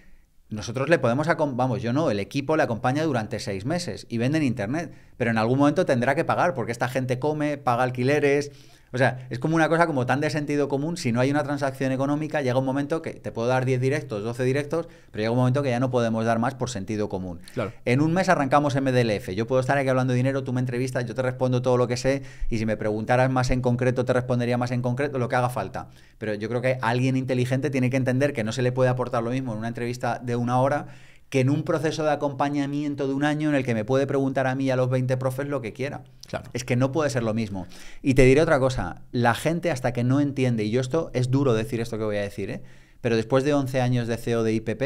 B: nosotros le podemos, vamos, yo no, el equipo le acompaña durante seis meses y venden Internet, pero en algún momento tendrá que pagar porque esta gente come, paga alquileres, o sea, es como una cosa como tan de sentido común, si no hay una transacción económica, llega un momento que te puedo dar 10 directos, 12 directos, pero llega un momento que ya no podemos dar más por sentido común. En un mes arrancamos MDLF, yo puedo estar aquí hablando de dinero, tú me entrevistas, yo te respondo todo lo que sé y si me preguntaras más en concreto, te respondería más en concreto, lo que haga falta. Pero yo creo que alguien inteligente tiene que entender que no se le puede aportar lo mismo en una entrevista de una hora que en un proceso de acompañamiento de un año en el que me puede preguntar a mí a los 20 profes lo que quiera. Es que no puede ser lo mismo. Y te diré otra cosa, la gente hasta que no entiende, y yo esto es duro decir esto que voy a decir, ¿eh? pero después de 11 años de CEO de IPP,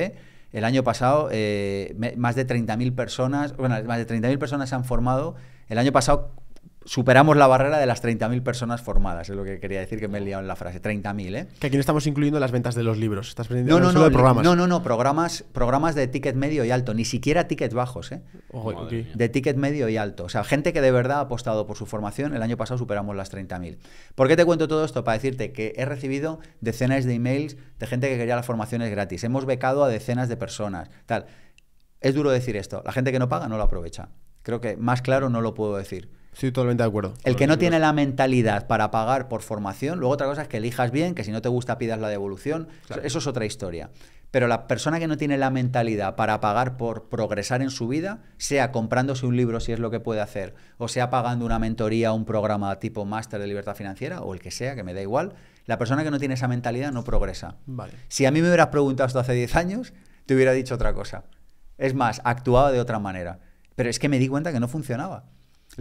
B: el año pasado eh, más de 30.000 personas, bueno, más de 30.000 personas se han formado, el año pasado superamos la barrera de las 30.000 personas formadas, es lo que quería decir que me he liado en la frase, 30.000, ¿eh?
A: Que aquí no estamos incluyendo las ventas de los libros, estás no, no, no, de programas. No, no, no,
B: programas, de ticket medio y alto, ni siquiera tickets bajos, ¿eh? De ticket medio y alto, o sea, gente que de verdad ha apostado por su formación, el año pasado superamos las 30.000. ¿Por qué te cuento todo esto? Para decirte que he recibido decenas de emails de gente que quería las formaciones gratis, hemos becado a decenas de personas, tal. Es duro decir esto, la gente que no paga no lo aprovecha. Creo que más claro no lo puedo decir. Sí, totalmente de acuerdo. El que no tiene la mentalidad para pagar por formación, luego otra cosa es que elijas bien, que si no te gusta pidas la devolución, eso es otra historia. Pero la persona que no tiene la mentalidad para pagar por progresar en su vida, sea comprándose un libro si es lo que puede hacer, o sea pagando una mentoría o un programa tipo máster de libertad financiera, o el que sea, que me da igual, la persona que no tiene esa mentalidad no progresa. Vale. Si a mí me hubieras preguntado esto hace 10 años, te hubiera dicho otra cosa. Es más, actuaba de otra manera. Pero es que me di cuenta que no funcionaba.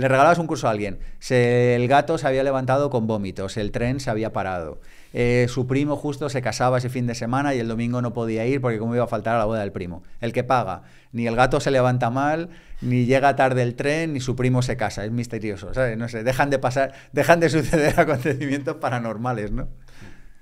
B: Le regalabas un curso a alguien. el gato se había levantado con vómitos, el tren se había parado. Eh, su primo justo se casaba ese fin de semana y el domingo no podía ir porque cómo iba a faltar a la boda del primo. El que paga. Ni el gato se levanta mal, ni llega tarde el tren, ni su primo se casa. Es misterioso,
A: No sé, dejan de pasar, dejan de suceder [laughs] acontecimientos paranormales, ¿no?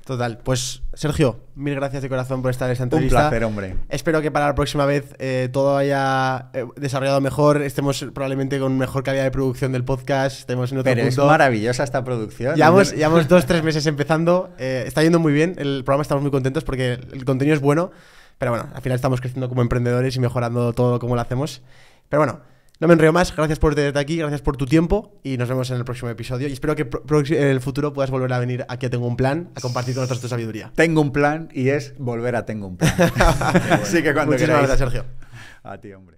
A: Total, pues Sergio, mil gracias de corazón por estar en esta entrevista. Un placer, hombre. Espero que para la próxima vez eh, todo haya eh, desarrollado mejor, estemos probablemente con mejor calidad de producción del podcast, estemos en otro Pero es maravillosa esta producción. Llevamos, llevamos [laughs] dos, tres meses empezando, eh, está yendo muy bien, el programa estamos muy contentos porque el contenido es bueno, pero bueno, al final estamos creciendo como emprendedores y mejorando todo como lo hacemos. Pero bueno, no me enredo más, gracias por tenerte aquí, gracias por tu tiempo y nos vemos en el próximo episodio. Y espero que en el futuro puedas volver a venir aquí a Tengo un Plan a compartir con nosotros tu sabiduría. Tengo un plan
B: y es volver a Tengo un Plan. [laughs] Así que cuando Muchísimas gracias, Sergio. A ti, hombre.